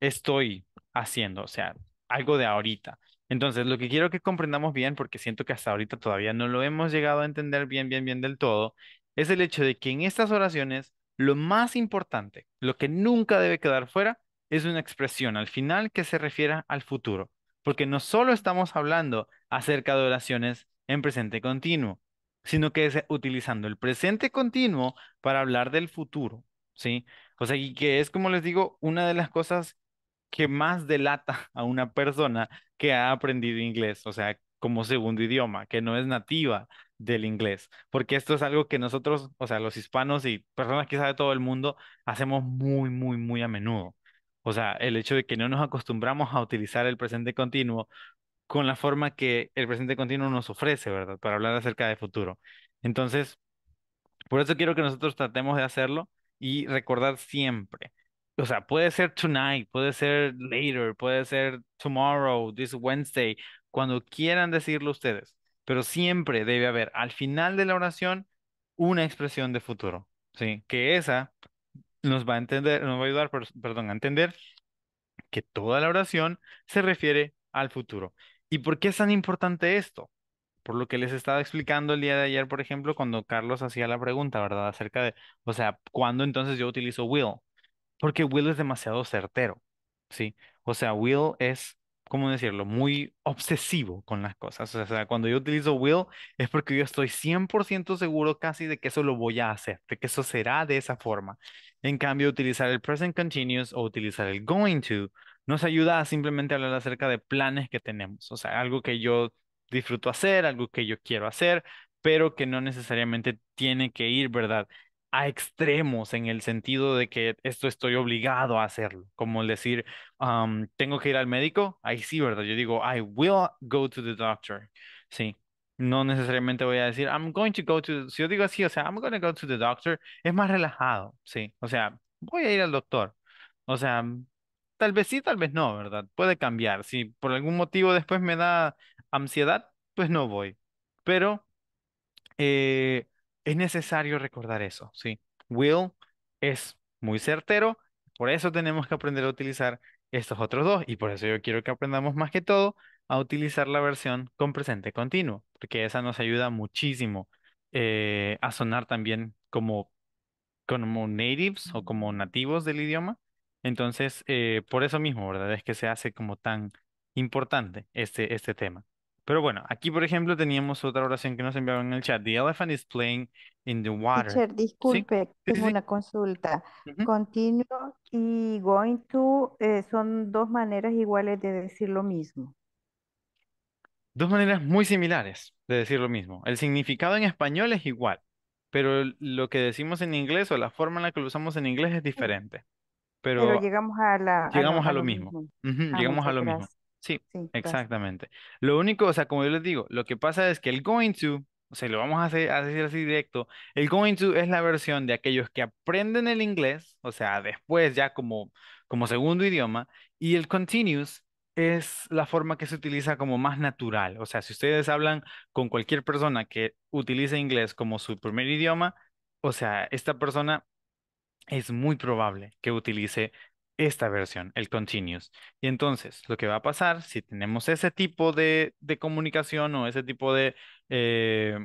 estoy haciendo, o sea, algo de ahorita. Entonces, lo que quiero que comprendamos bien, porque siento que hasta ahorita todavía no lo hemos llegado a entender bien, bien, bien del todo, es el hecho de que en estas oraciones lo más importante, lo que nunca debe quedar fuera, es una expresión al final que se refiera al futuro, porque no solo estamos hablando acerca de oraciones en presente continuo, sino que es utilizando el presente continuo para hablar del futuro, ¿sí? O sea, y que es, como les digo, una de las cosas que más delata a una persona que ha aprendido inglés, o sea, como segundo idioma, que no es nativa, del inglés, porque esto es algo que nosotros, o sea, los hispanos y personas quizás de todo el mundo, hacemos muy, muy, muy a menudo. O sea, el hecho de que no nos acostumbramos a utilizar el presente continuo con la forma que el presente continuo nos ofrece, ¿verdad? Para hablar acerca de futuro. Entonces, por eso quiero que nosotros tratemos de hacerlo y recordar siempre. O sea, puede ser tonight, puede ser later, puede ser tomorrow, this Wednesday, cuando quieran decirlo ustedes pero siempre debe haber al final de la oración una expresión de futuro, ¿sí? Que esa nos va a entender, nos va a ayudar, perdón, a entender que toda la oración se refiere al futuro. ¿Y por qué es tan importante esto? Por lo que les estaba explicando el día de ayer, por ejemplo, cuando Carlos hacía la pregunta, ¿verdad? Acerca de, o sea, ¿cuándo entonces yo utilizo will? Porque will es demasiado certero, ¿sí? O sea, will es ¿cómo decirlo? Muy obsesivo con las cosas. O sea, cuando yo utilizo will es porque yo estoy 100% seguro casi de que eso lo voy a hacer, de que eso será de esa forma. En cambio, utilizar el present continuous o utilizar el going to nos ayuda a simplemente hablar acerca de planes que tenemos. O sea, algo que yo disfruto hacer, algo que yo quiero hacer, pero que no necesariamente tiene que ir, ¿verdad? a extremos en el sentido de que esto estoy obligado a hacerlo, como el decir, tengo que ir al médico, ahí sí, ¿verdad? Yo digo, I will go to the doctor, sí. No necesariamente voy a decir, I'm going to go to, si yo digo así, o sea, I'm going to go to the doctor, es más relajado, sí. O sea, voy a ir al doctor. O sea, tal vez sí, tal vez no, ¿verdad? Puede cambiar. Si por algún motivo después me da ansiedad, pues no voy. Pero... Eh, es necesario recordar eso, ¿sí? Will es muy certero, por eso tenemos que aprender a utilizar estos otros dos y por eso yo quiero que aprendamos más que todo a utilizar la versión con presente continuo, porque esa nos ayuda muchísimo eh, a sonar también como, como natives o como nativos del idioma. Entonces, eh, por eso mismo, ¿verdad? Es que se hace como tan importante este, este tema. Pero bueno, aquí por ejemplo teníamos otra oración que nos enviaron en el chat. The elephant is playing in the water. disculpe, tengo una consulta. continue Continuo y going to eh, son dos maneras iguales de decir lo mismo. Dos maneras muy similares de decir lo mismo. El significado en español es igual, pero lo que decimos en inglés o la forma en la que lo usamos en inglés es diferente. Pero, llegamos a la llegamos a, lo, mismo. Ah, llegamos a lo mismo. Sí, exactamente. Lo único, o sea, como yo les digo, lo que pasa es que el going to, o sea, lo vamos a, hacer, decir así directo, el going to es la versión de aquellos que aprenden el inglés, o sea, después ya como, como segundo idioma, y el continuous es la forma que se utiliza como más natural. O sea, si ustedes hablan con cualquier persona que utilice inglés como su primer idioma, o sea, esta persona es muy probable que utilice esta versión, el continuous. Y entonces, lo que va a pasar si tenemos ese tipo de, comunicación o ese tipo de eh,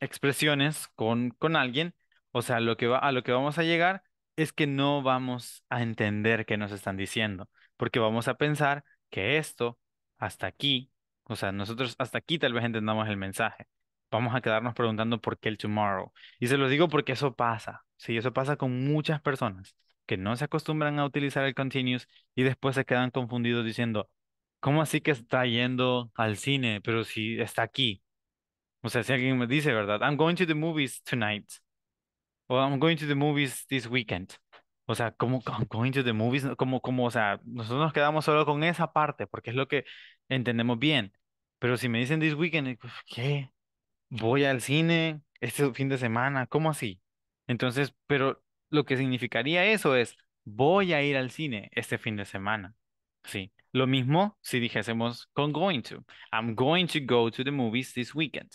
expresiones con, con alguien, o sea, lo que va, a lo que vamos a llegar es que no vamos a entender qué nos están diciendo, porque vamos a pensar que esto, hasta aquí, o sea, nosotros hasta aquí tal vez entendamos el mensaje. Vamos a quedarnos preguntando por qué el tomorrow. Y se los digo porque eso pasa, sí, eso pasa con muchas personas que no se acostumbran a utilizar el continuous y después se quedan confundidos diciendo, ¿cómo así que está yendo al cine? Pero si está aquí. O sea, si alguien me dice, ¿verdad? I'm going to the movies tonight. O I'm going to the movies this weekend. O sea, como I'm going to the movies, como, como, o sea, nosotros nos quedamos solo con esa parte porque es lo que entendemos bien. Pero si me dicen this weekend, pues, ¿qué? Voy al cine este fin de semana, ¿cómo así? Entonces, pero lo que significaría eso es, voy a ir al cine este fin de semana. Sí. Lo mismo si dijésemos con going to. I'm going to go to the movies this weekend.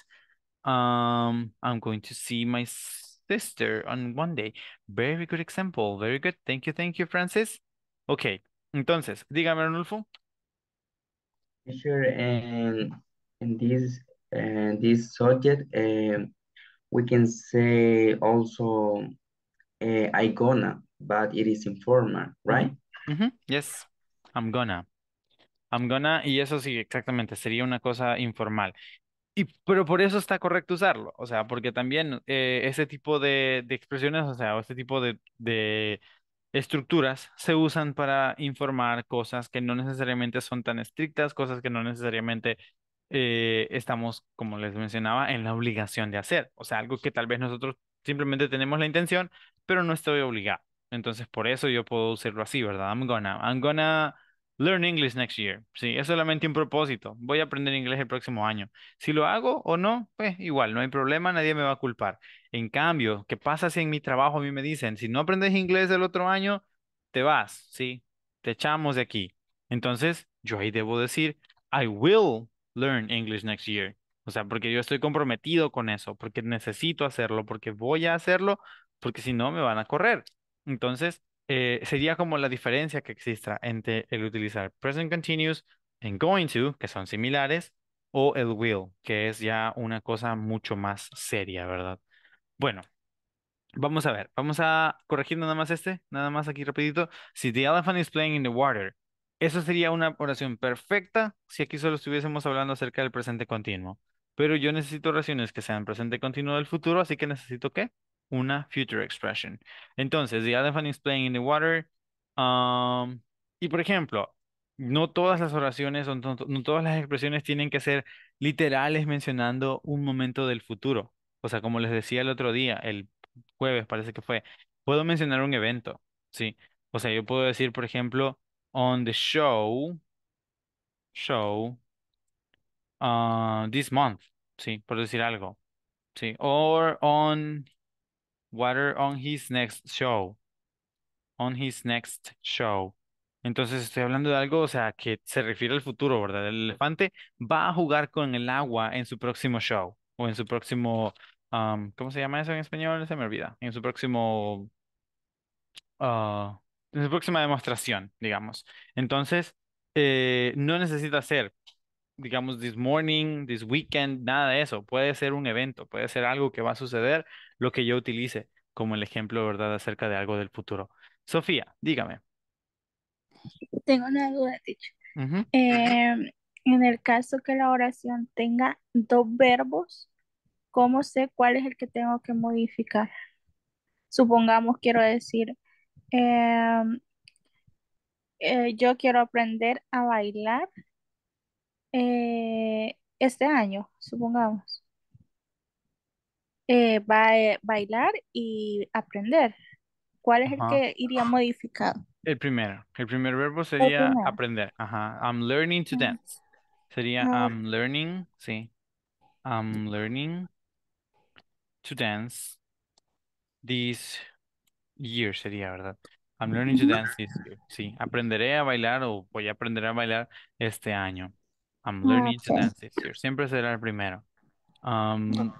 Um, I'm going to see my sister on one day. Very good example. Very good. Thank you, thank you, Francis. Ok, entonces, dígame, Arnulfo. Sure, and in this, eh, this subject, eh, we can say also eh, I'm gonna, but it is informal, right? Yes, I'm gonna. I'm gonna, y eso sí, exactamente, sería una cosa informal. Y, pero por eso está correcto usarlo, o sea, porque también eh, ese tipo de, de, expresiones, o sea, este tipo de, de estructuras se usan para informar cosas que no necesariamente son tan estrictas, cosas que no necesariamente eh, estamos, como les mencionaba, en la obligación de hacer. O sea, algo que tal vez nosotros Simplemente tenemos la intención, pero no estoy obligado. Entonces, por eso yo puedo usarlo así, ¿verdad? I'm gonna, I'm gonna learn English next year. Sí, es solamente un propósito. Voy a aprender inglés el próximo año. Si lo hago o no, pues igual, no hay problema, nadie me va a culpar. En cambio, ¿qué pasa si en mi trabajo a mí me dicen, si no aprendes inglés el otro año, te vas, sí, te echamos de aquí. Entonces, yo ahí debo decir, I will learn English next year. O sea, porque yo estoy comprometido con eso, porque necesito hacerlo, porque voy a hacerlo, porque si no me van a correr. Entonces, eh, sería como la diferencia que exista entre el utilizar present continuous en going to, que son similares, o el will, que es ya una cosa mucho más seria, ¿verdad? Bueno, vamos a ver, vamos a corregir nada más este, nada más aquí rapidito. Si the elephant is playing in the water, eso sería una oración perfecta si aquí solo estuviésemos hablando acerca del presente continuo pero yo necesito oraciones que sean presente continuo del futuro, así que necesito ¿qué? Una future expression. Entonces, the elephant is playing in the water. Um, y por ejemplo, no todas las oraciones o no todas las expresiones tienen que ser literales mencionando un momento del futuro. O sea, como les decía el otro día, el jueves parece que fue, puedo mencionar un evento, ¿sí? O sea, yo puedo decir, por ejemplo, on the show, show, Ah, this month, sí, por decir algo. Sí, or on water on his next show. On his next show. Entonces estoy hablando de algo, o sea, que se refiere al futuro, ¿verdad? El elefante va a jugar con el agua en su próximo show o en su próximo, ¿cómo se llama eso en español? Se me olvida. En su próximo, ah, en su próxima demostración, digamos. Entonces, eh, no necesita ser digamos, this morning, this weekend, nada de eso. Puede ser un evento, puede ser algo que va a suceder, lo que yo utilice como el ejemplo, ¿verdad?, acerca de algo del futuro. Sofía, dígame. Tengo una duda, Ticho. Em, en el caso que la oración tenga dos verbos, ¿cómo sé cuál es el que tengo que modificar? Supongamos, quiero decir, em, eh, yo quiero aprender a bailar eh, este año, supongamos, eh, bailar y aprender. ¿Cuál es el que iría modificado? El primero. El primer verbo sería aprender. Ajá. I'm learning to ah. dance. Sería ah, I'm learning, sí. I'm learning to dance this year sería, ¿verdad? I'm learning to dance this year. Sí, aprenderé a bailar o voy a aprender a bailar este año. I'm ah, learning to dance Siempre será el primero. Um,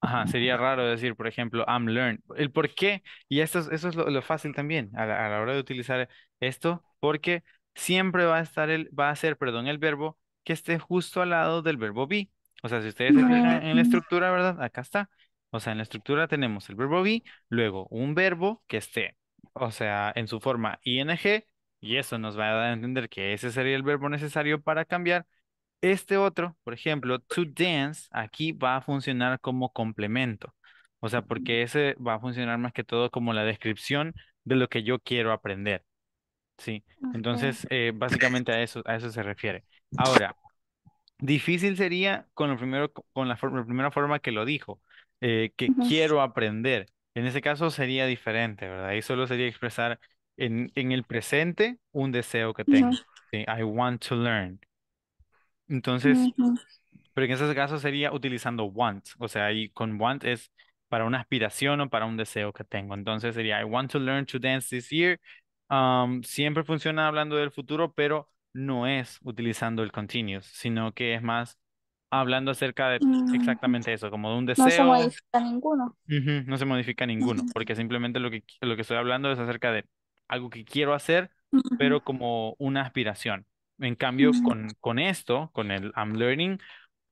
ah. sería raro decir, por ejemplo, I'm learn. El por qué, y esto, eso es lo, lo fácil también a la, a la, hora de utilizar esto, porque siempre va a estar el, va a ser, perdón, el verbo que esté justo al lado del verbo be. O sea, si ustedes en, en la estructura, ¿verdad? Acá está. O sea, en la estructura tenemos el verbo be, luego un verbo que esté, o sea, en su forma ing, y eso nos va a dar a entender que ese sería el verbo necesario para cambiar este otro, por ejemplo, to dance, aquí va a funcionar como complemento. O sea, porque ese va a funcionar más que todo como la descripción de lo que yo quiero aprender. Sí, entonces eh, básicamente a eso, a eso se refiere. Ahora, difícil sería con, primero, con la, primera forma que lo dijo, eh, que quiero aprender. En ese caso sería diferente, ¿verdad? Y solo sería expresar en, el presente un deseo que tengo. ¿sí? I want to learn. Entonces, pero en ese caso sería utilizando want, o sea, ahí con want es para una aspiración o para un deseo que tengo. Entonces sería, I want to learn to dance this year. Um, siempre funciona hablando del futuro, pero no es utilizando el continuous, sino que es más hablando acerca de mm. exactamente eso, como de un deseo. No se modifica ninguno. no se modifica ninguno, porque simplemente lo que, lo que estoy hablando es acerca de algo que quiero hacer, pero como una aspiración. En cambio, con, con esto, con el I'm learning,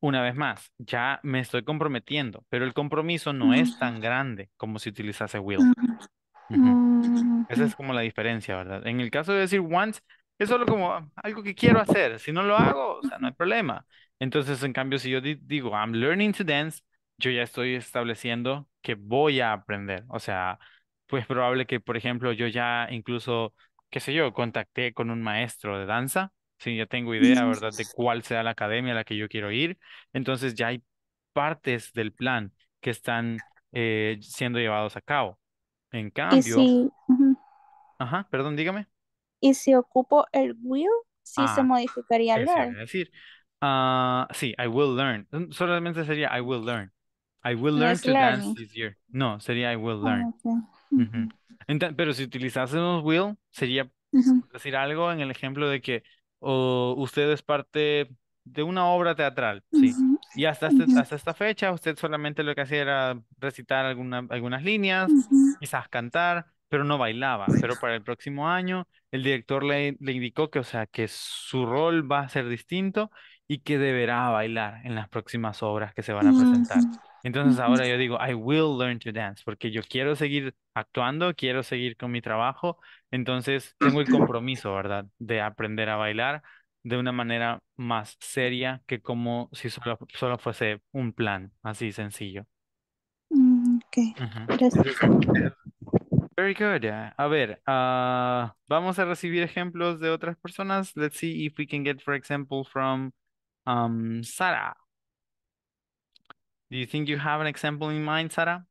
una vez más, ya me estoy comprometiendo, pero el compromiso no es tan grande como si utilizase will. Mm, Esa es como la diferencia, ¿verdad? En el caso de decir once, es solo como ah, algo que quiero hacer. Si no lo hago, o sea, no hay problema. Entonces, en cambio, si yo digo, I'm learning to dance, yo ya estoy estableciendo que voy a aprender. O sea, pues probable que, por ejemplo, yo ya incluso, qué sé yo, contacté con un maestro de danza si ya tengo idea, ¿verdad? De cuál sea la academia a la que yo quiero ir. Entonces ya hay partes del plan que están eh, siendo llevados a cabo. En cambio... Si, Ajá, perdón, dígame. Y si ocupo el will, sí se ah, modificaría el learn. decir, ah sí, I will learn. Mm, solamente sería I will learn. I will learn to dance this year. No, sería I will learn. Ah, Entonces, pero si utilizásemos will, sería decir algo en el ejemplo de que o usted es parte de una obra teatral, sí. Y hasta, este, hasta, esta fecha usted solamente lo que hacía era recitar algunas líneas, quizás cantar, pero no bailaba. Pero para el próximo año el director le, indicó que, o sea, que su rol va a ser distinto y que deberá bailar en las próximas obras que se van a presentar. Entonces ahora yo digo, I will learn to dance, porque yo quiero seguir actuando, quiero seguir con mi trabajo, entonces tengo el compromiso, ¿verdad?, de aprender a bailar de una manera más seria que como si solo, fuese un plan, así sencillo. Mm, ok, gracias. Very good. A ver, ah, vamos a recibir ejemplos de otras personas. Let's see if we can get, for example, from um, Sara. Do you think you have an example in mind, Sara?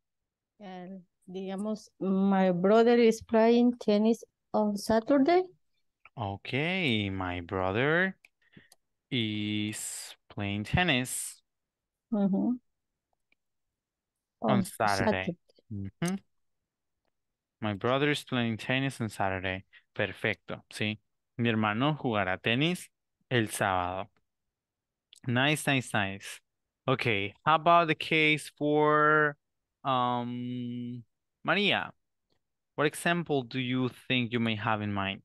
Uh, digamos, my brother is playing tennis on Saturday. Okay, my brother is playing tennis. Mm -hmm. On, on Saturday. Saturday. Mm -hmm. My brother is playing tennis on Saturday. Perfecto, sí. Mi hermano jugará tenis el sábado. Nice, nice, nice. Okay, how about the case for um Maria? What example do you think you may have in mind?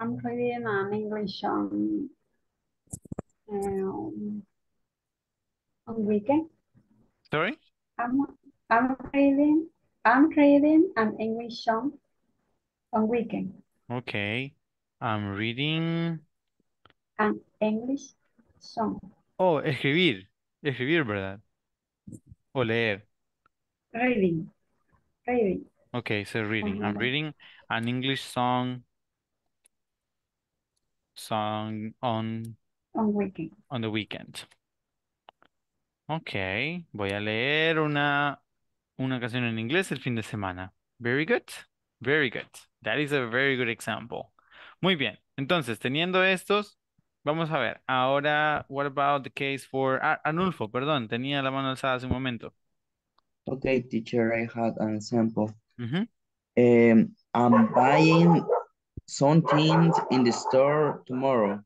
I'm reading an English on um, um, on weekend. Sorry? I'm I'm reading I'm reading an English song on weekend. Okay. I'm reading... An English song. Oh, escribir. Escribir, ¿verdad? O leer. Reading. Reading. Okay, so reading. I'm reading an English song song on on weekend. On the weekend. Okay, voy a leer una una canción en inglés el fin de semana. Very good. Very good. That is a very good example. Muy bien. Entonces, teniendo estos, vamos a ver. Ahora, what about the case for Anulfo? Ah, perdón, tenía la mano alzada hace un momento. Okay, teacher, I had an example. Em, I'm buying something in the store tomorrow.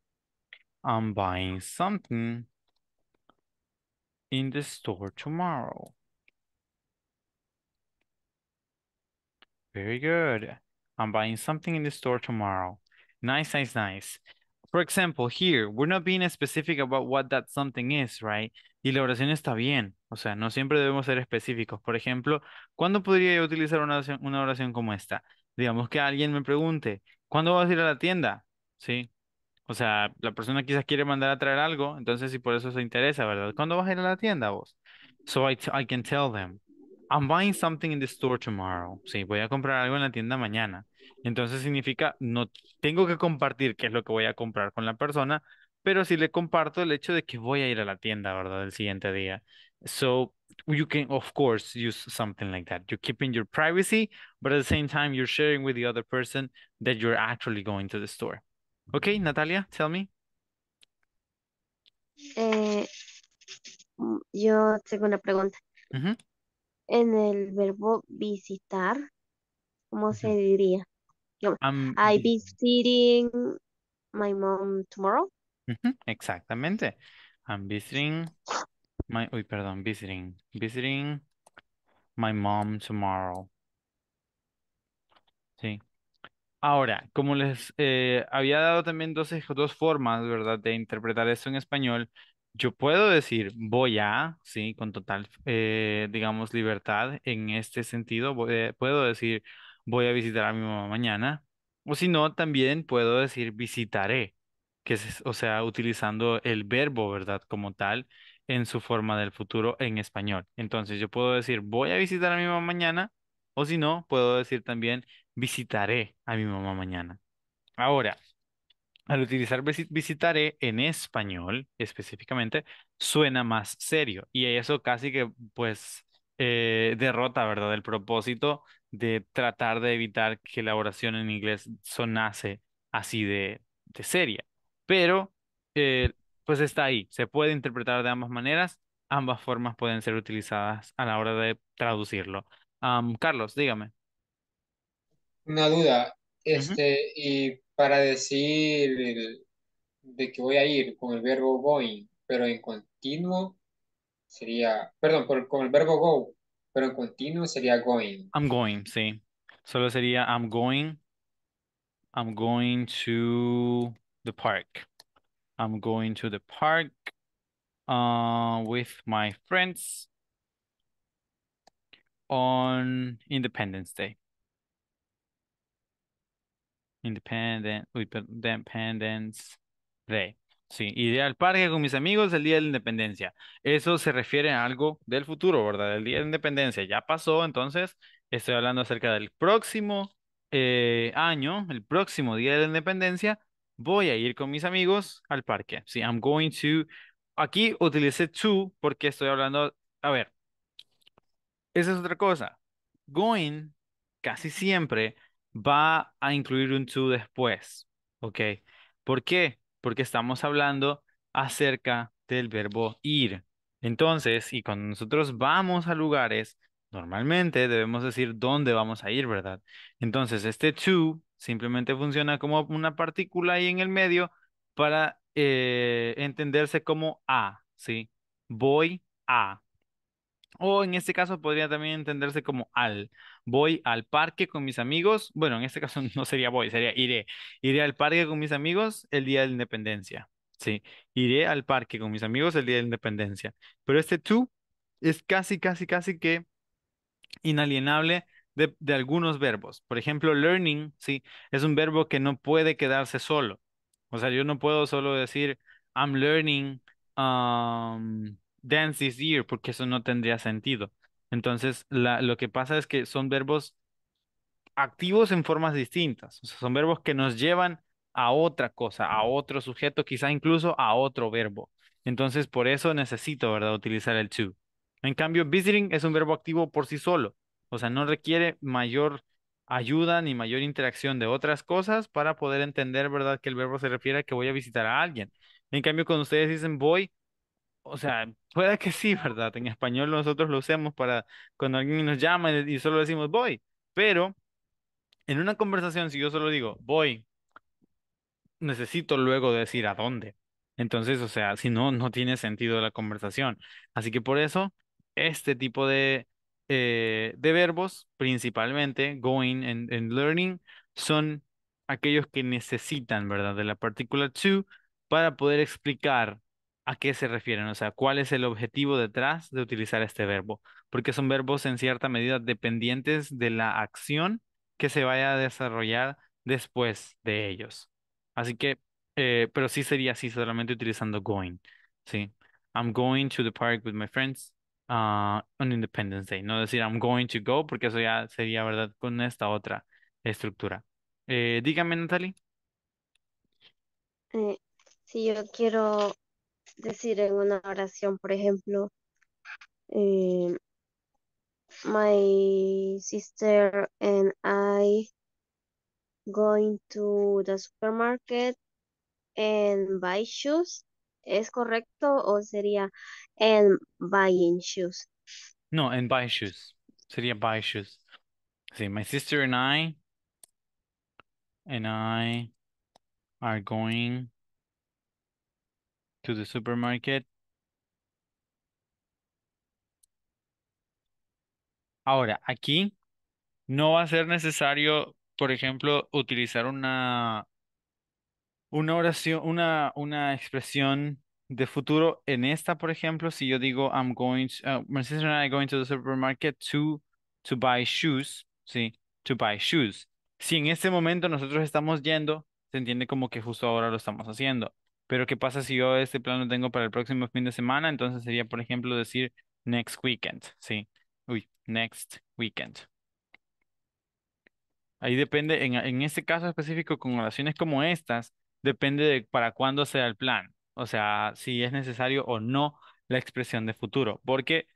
I'm buying something in the store tomorrow. Very good. I'm buying something in the store tomorrow. Nice, nice, nice. Por ejemplo, here, we're not being specific about what that something is, right? Y la oración está bien. O sea, no siempre debemos ser específicos. Por ejemplo, ¿cuándo podría yo utilizar una oración, como esta? Digamos que alguien me pregunte, ¿cuándo vas a ir a la tienda? Sí. O sea, la persona quizás quiere mandar a traer algo, entonces si por eso se interesa, ¿verdad? ¿Cuándo vas a ir a la tienda vos? So I, I can tell them. I'm buying something in the store tomorrow. Sí, voy a comprar algo en la tienda mañana. Entonces significa, no tengo que compartir qué es lo que voy a comprar con la persona, pero sí le comparto el hecho de que voy a ir a la tienda, ¿verdad? El siguiente día. So you can, of course, use something like that. You're keeping your privacy, but at the same time, you're sharing with the other person that you're actually going to the store. Okay, Natalia, tell me. Eh, yo tengo una pregunta en el verbo visitar, ¿cómo se diría? I'm I visiting my mom tomorrow. exactamente. I'm visiting my, uy, perdón, visiting, visiting my mom tomorrow. Sí. Ahora, como les eh, había dado también dos, dos formas, ¿verdad?, de interpretar eso en español, yo puedo decir, voy a, sí, con total, eh, digamos, libertad en este sentido. Eh, puedo decir, voy a visitar a mi mamá mañana. O si no, también puedo decir, visitaré, que es, o sea, utilizando el verbo, ¿verdad? Como tal, en su forma del futuro en español. Entonces, yo puedo decir, voy a visitar a mi mamá mañana. O si no, puedo decir también, visitaré a mi mamá mañana. Ahora. Al utilizar visitaré en español específicamente, suena más serio y eso casi que pues eh, derrota, ¿verdad? El propósito de tratar de evitar que la oración en inglés sonase así de, seria. Pero eh, pues está ahí, se puede interpretar de ambas maneras, ambas formas pueden ser utilizadas a la hora de traducirlo. Carlos, dígame. Una duda, este, para decir de que voy a ir con el verbo going, pero en continuo sería, perdón, con el verbo go, pero en continuo sería going. I'm going, sí. Solo sería I'm going, I'm going to the park. I'm going to the park uh, with my friends on Independence Day. Independent, Independence Day. Sí, iré al parque con mis amigos el día de la independencia. Eso se refiere a algo del futuro, ¿verdad? El día de la independencia ya pasó, entonces estoy hablando acerca del próximo eh, año, el próximo día de la independencia. Voy a ir con mis amigos al parque. Sí, I'm going to. Aquí utilicé to porque estoy hablando. A ver, esa es otra cosa. Going casi siempre va a incluir un to después, ¿ok? ¿Por qué? Porque estamos hablando acerca del verbo ir. Entonces, y cuando nosotros vamos a lugares, normalmente debemos decir dónde vamos a ir, ¿verdad? Entonces, este to simplemente funciona como una partícula ahí en el medio para eh, entenderse como a, ¿sí? Voy a. O en este caso podría también entenderse como al voy al parque con mis amigos. Bueno, en este caso no sería voy, sería iré. Iré al parque con mis amigos el día de la independencia. Sí, iré al parque con mis amigos el día de la independencia. Pero este tú es casi, casi, casi que inalienable de, de algunos verbos. Por ejemplo, learning, sí, es un verbo que no puede quedarse solo. O sea, yo no puedo solo decir, I'm learning um, dance this year, porque eso no tendría sentido. Entonces, lo que pasa es que son verbos activos en formas distintas. O sea, son verbos que nos llevan a otra cosa, a otro sujeto, quizá incluso a otro verbo. Entonces, por eso necesito, ¿verdad?, utilizar el to. En cambio, visiting es un verbo activo por sí solo. O sea, no requiere mayor ayuda ni mayor interacción de otras cosas para poder entender, ¿verdad?, que el verbo se refiere a que voy a visitar a alguien. En cambio, cuando ustedes dicen voy o sea, puede que sí, ¿verdad? En español nosotros lo usamos para cuando alguien nos llama y, solo decimos voy, pero en una conversación si yo solo digo voy, necesito luego decir a dónde. Entonces, o sea, si no, no tiene sentido la conversación. Así que por eso, este tipo de, eh, de verbos, principalmente going and, learning, son aquellos que necesitan, ¿verdad?, de la partícula to para poder explicar a qué se refieren, o sea, cuál es el objetivo detrás de utilizar este verbo, porque son verbos en cierta medida dependientes de la acción que se vaya a desarrollar después de ellos. Así que, eh, pero sí sería así solamente utilizando going, ¿sí? I'm going to the park with my friends ah, on Independence Day. No decir I'm going to go, porque eso ya sería, ¿verdad?, con esta otra estructura. Eh, dígame, Natalie. Eh, sí, yo quiero decir en una oración, por ejemplo, eh, my sister and I going to the supermarket and buy shoes. ¿Es correcto o sería and buying shoes? No, and buy shoes. Sería buy shoes. Sí, my sister and I and I are going to the supermarket. Ahora, aquí no va a ser necesario, por ejemplo, utilizar una, una oración, una, una expresión de futuro. En esta, por ejemplo, si yo digo, I'm going, to, uh, going to the supermarket to, to buy shoes, ¿sí? To buy shoes. Si en este momento nosotros estamos yendo, se entiende como que justo ahora lo estamos haciendo pero ¿qué pasa si yo este plan lo tengo para el próximo fin de semana? Entonces sería, por ejemplo, decir next weekend, ¿sí? Uy, next weekend. Ahí depende, en, este caso específico, con oraciones como estas, depende de para cuándo sea el plan. O sea, si es necesario o no la expresión de futuro. Porque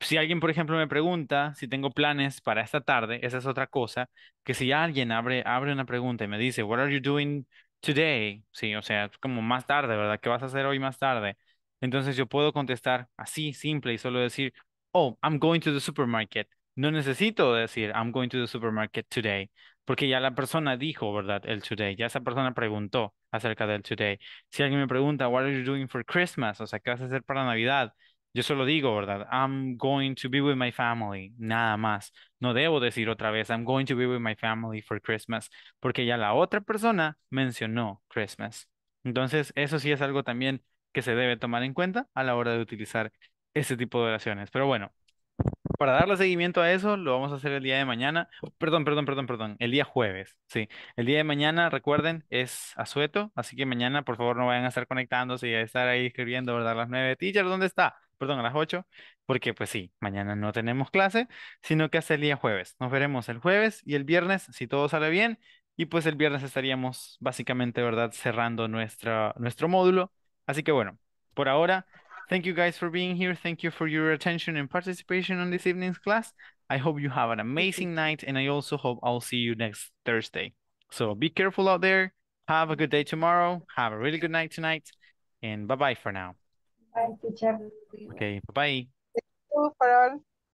si alguien, por ejemplo, me pregunta si tengo planes para esta tarde, esa es otra cosa, que si alguien abre, abre una pregunta y me dice, What are you doing today, sí, o sea, como más tarde, ¿verdad? ¿Qué vas a hacer hoy más tarde? Entonces yo puedo contestar así, simple, y solo decir, oh, I'm going to the supermarket. No necesito decir, I'm going to the supermarket today, porque ya la persona dijo, ¿verdad? El today, ya esa persona preguntó acerca del today. Si alguien me pregunta, what are you doing for Christmas? O sea, ¿qué vas a hacer para Navidad? Yo solo digo, ¿verdad? I'm going to be with my family, nada más. No debo decir otra vez, I'm going to be with my family for Christmas, porque ya la otra persona mencionó Christmas. Entonces, eso sí es algo también que se debe tomar en cuenta a la hora de utilizar ese tipo de oraciones. Pero bueno, para darle seguimiento a eso, lo vamos a hacer el día de mañana. Oh, perdón, perdón, perdón, perdón. El día jueves. Sí. El día de mañana, recuerden, es asueto. Así que mañana, por favor, no vayan a estar conectándose y a estar ahí escribiendo, ¿verdad? Las nueve. Teacher, ¿dónde está? perdón, a las 8, porque pues sí, mañana no tenemos clase, sino que hasta el día jueves. Nos veremos el jueves y el viernes, si todo sale bien, y pues el viernes estaríamos básicamente, ¿verdad?, cerrando nuestra, nuestro módulo. Así que bueno, por ahora, thank you guys for being here. Thank you for your attention and participation on this evening's class. I hope you have an amazing night, and I also hope I'll see you next Thursday. So be careful out there. Have a good day tomorrow. Have a really good night tonight. And bye bye for now. Bye, teacher. Okay, bye-bye. Thank you for all.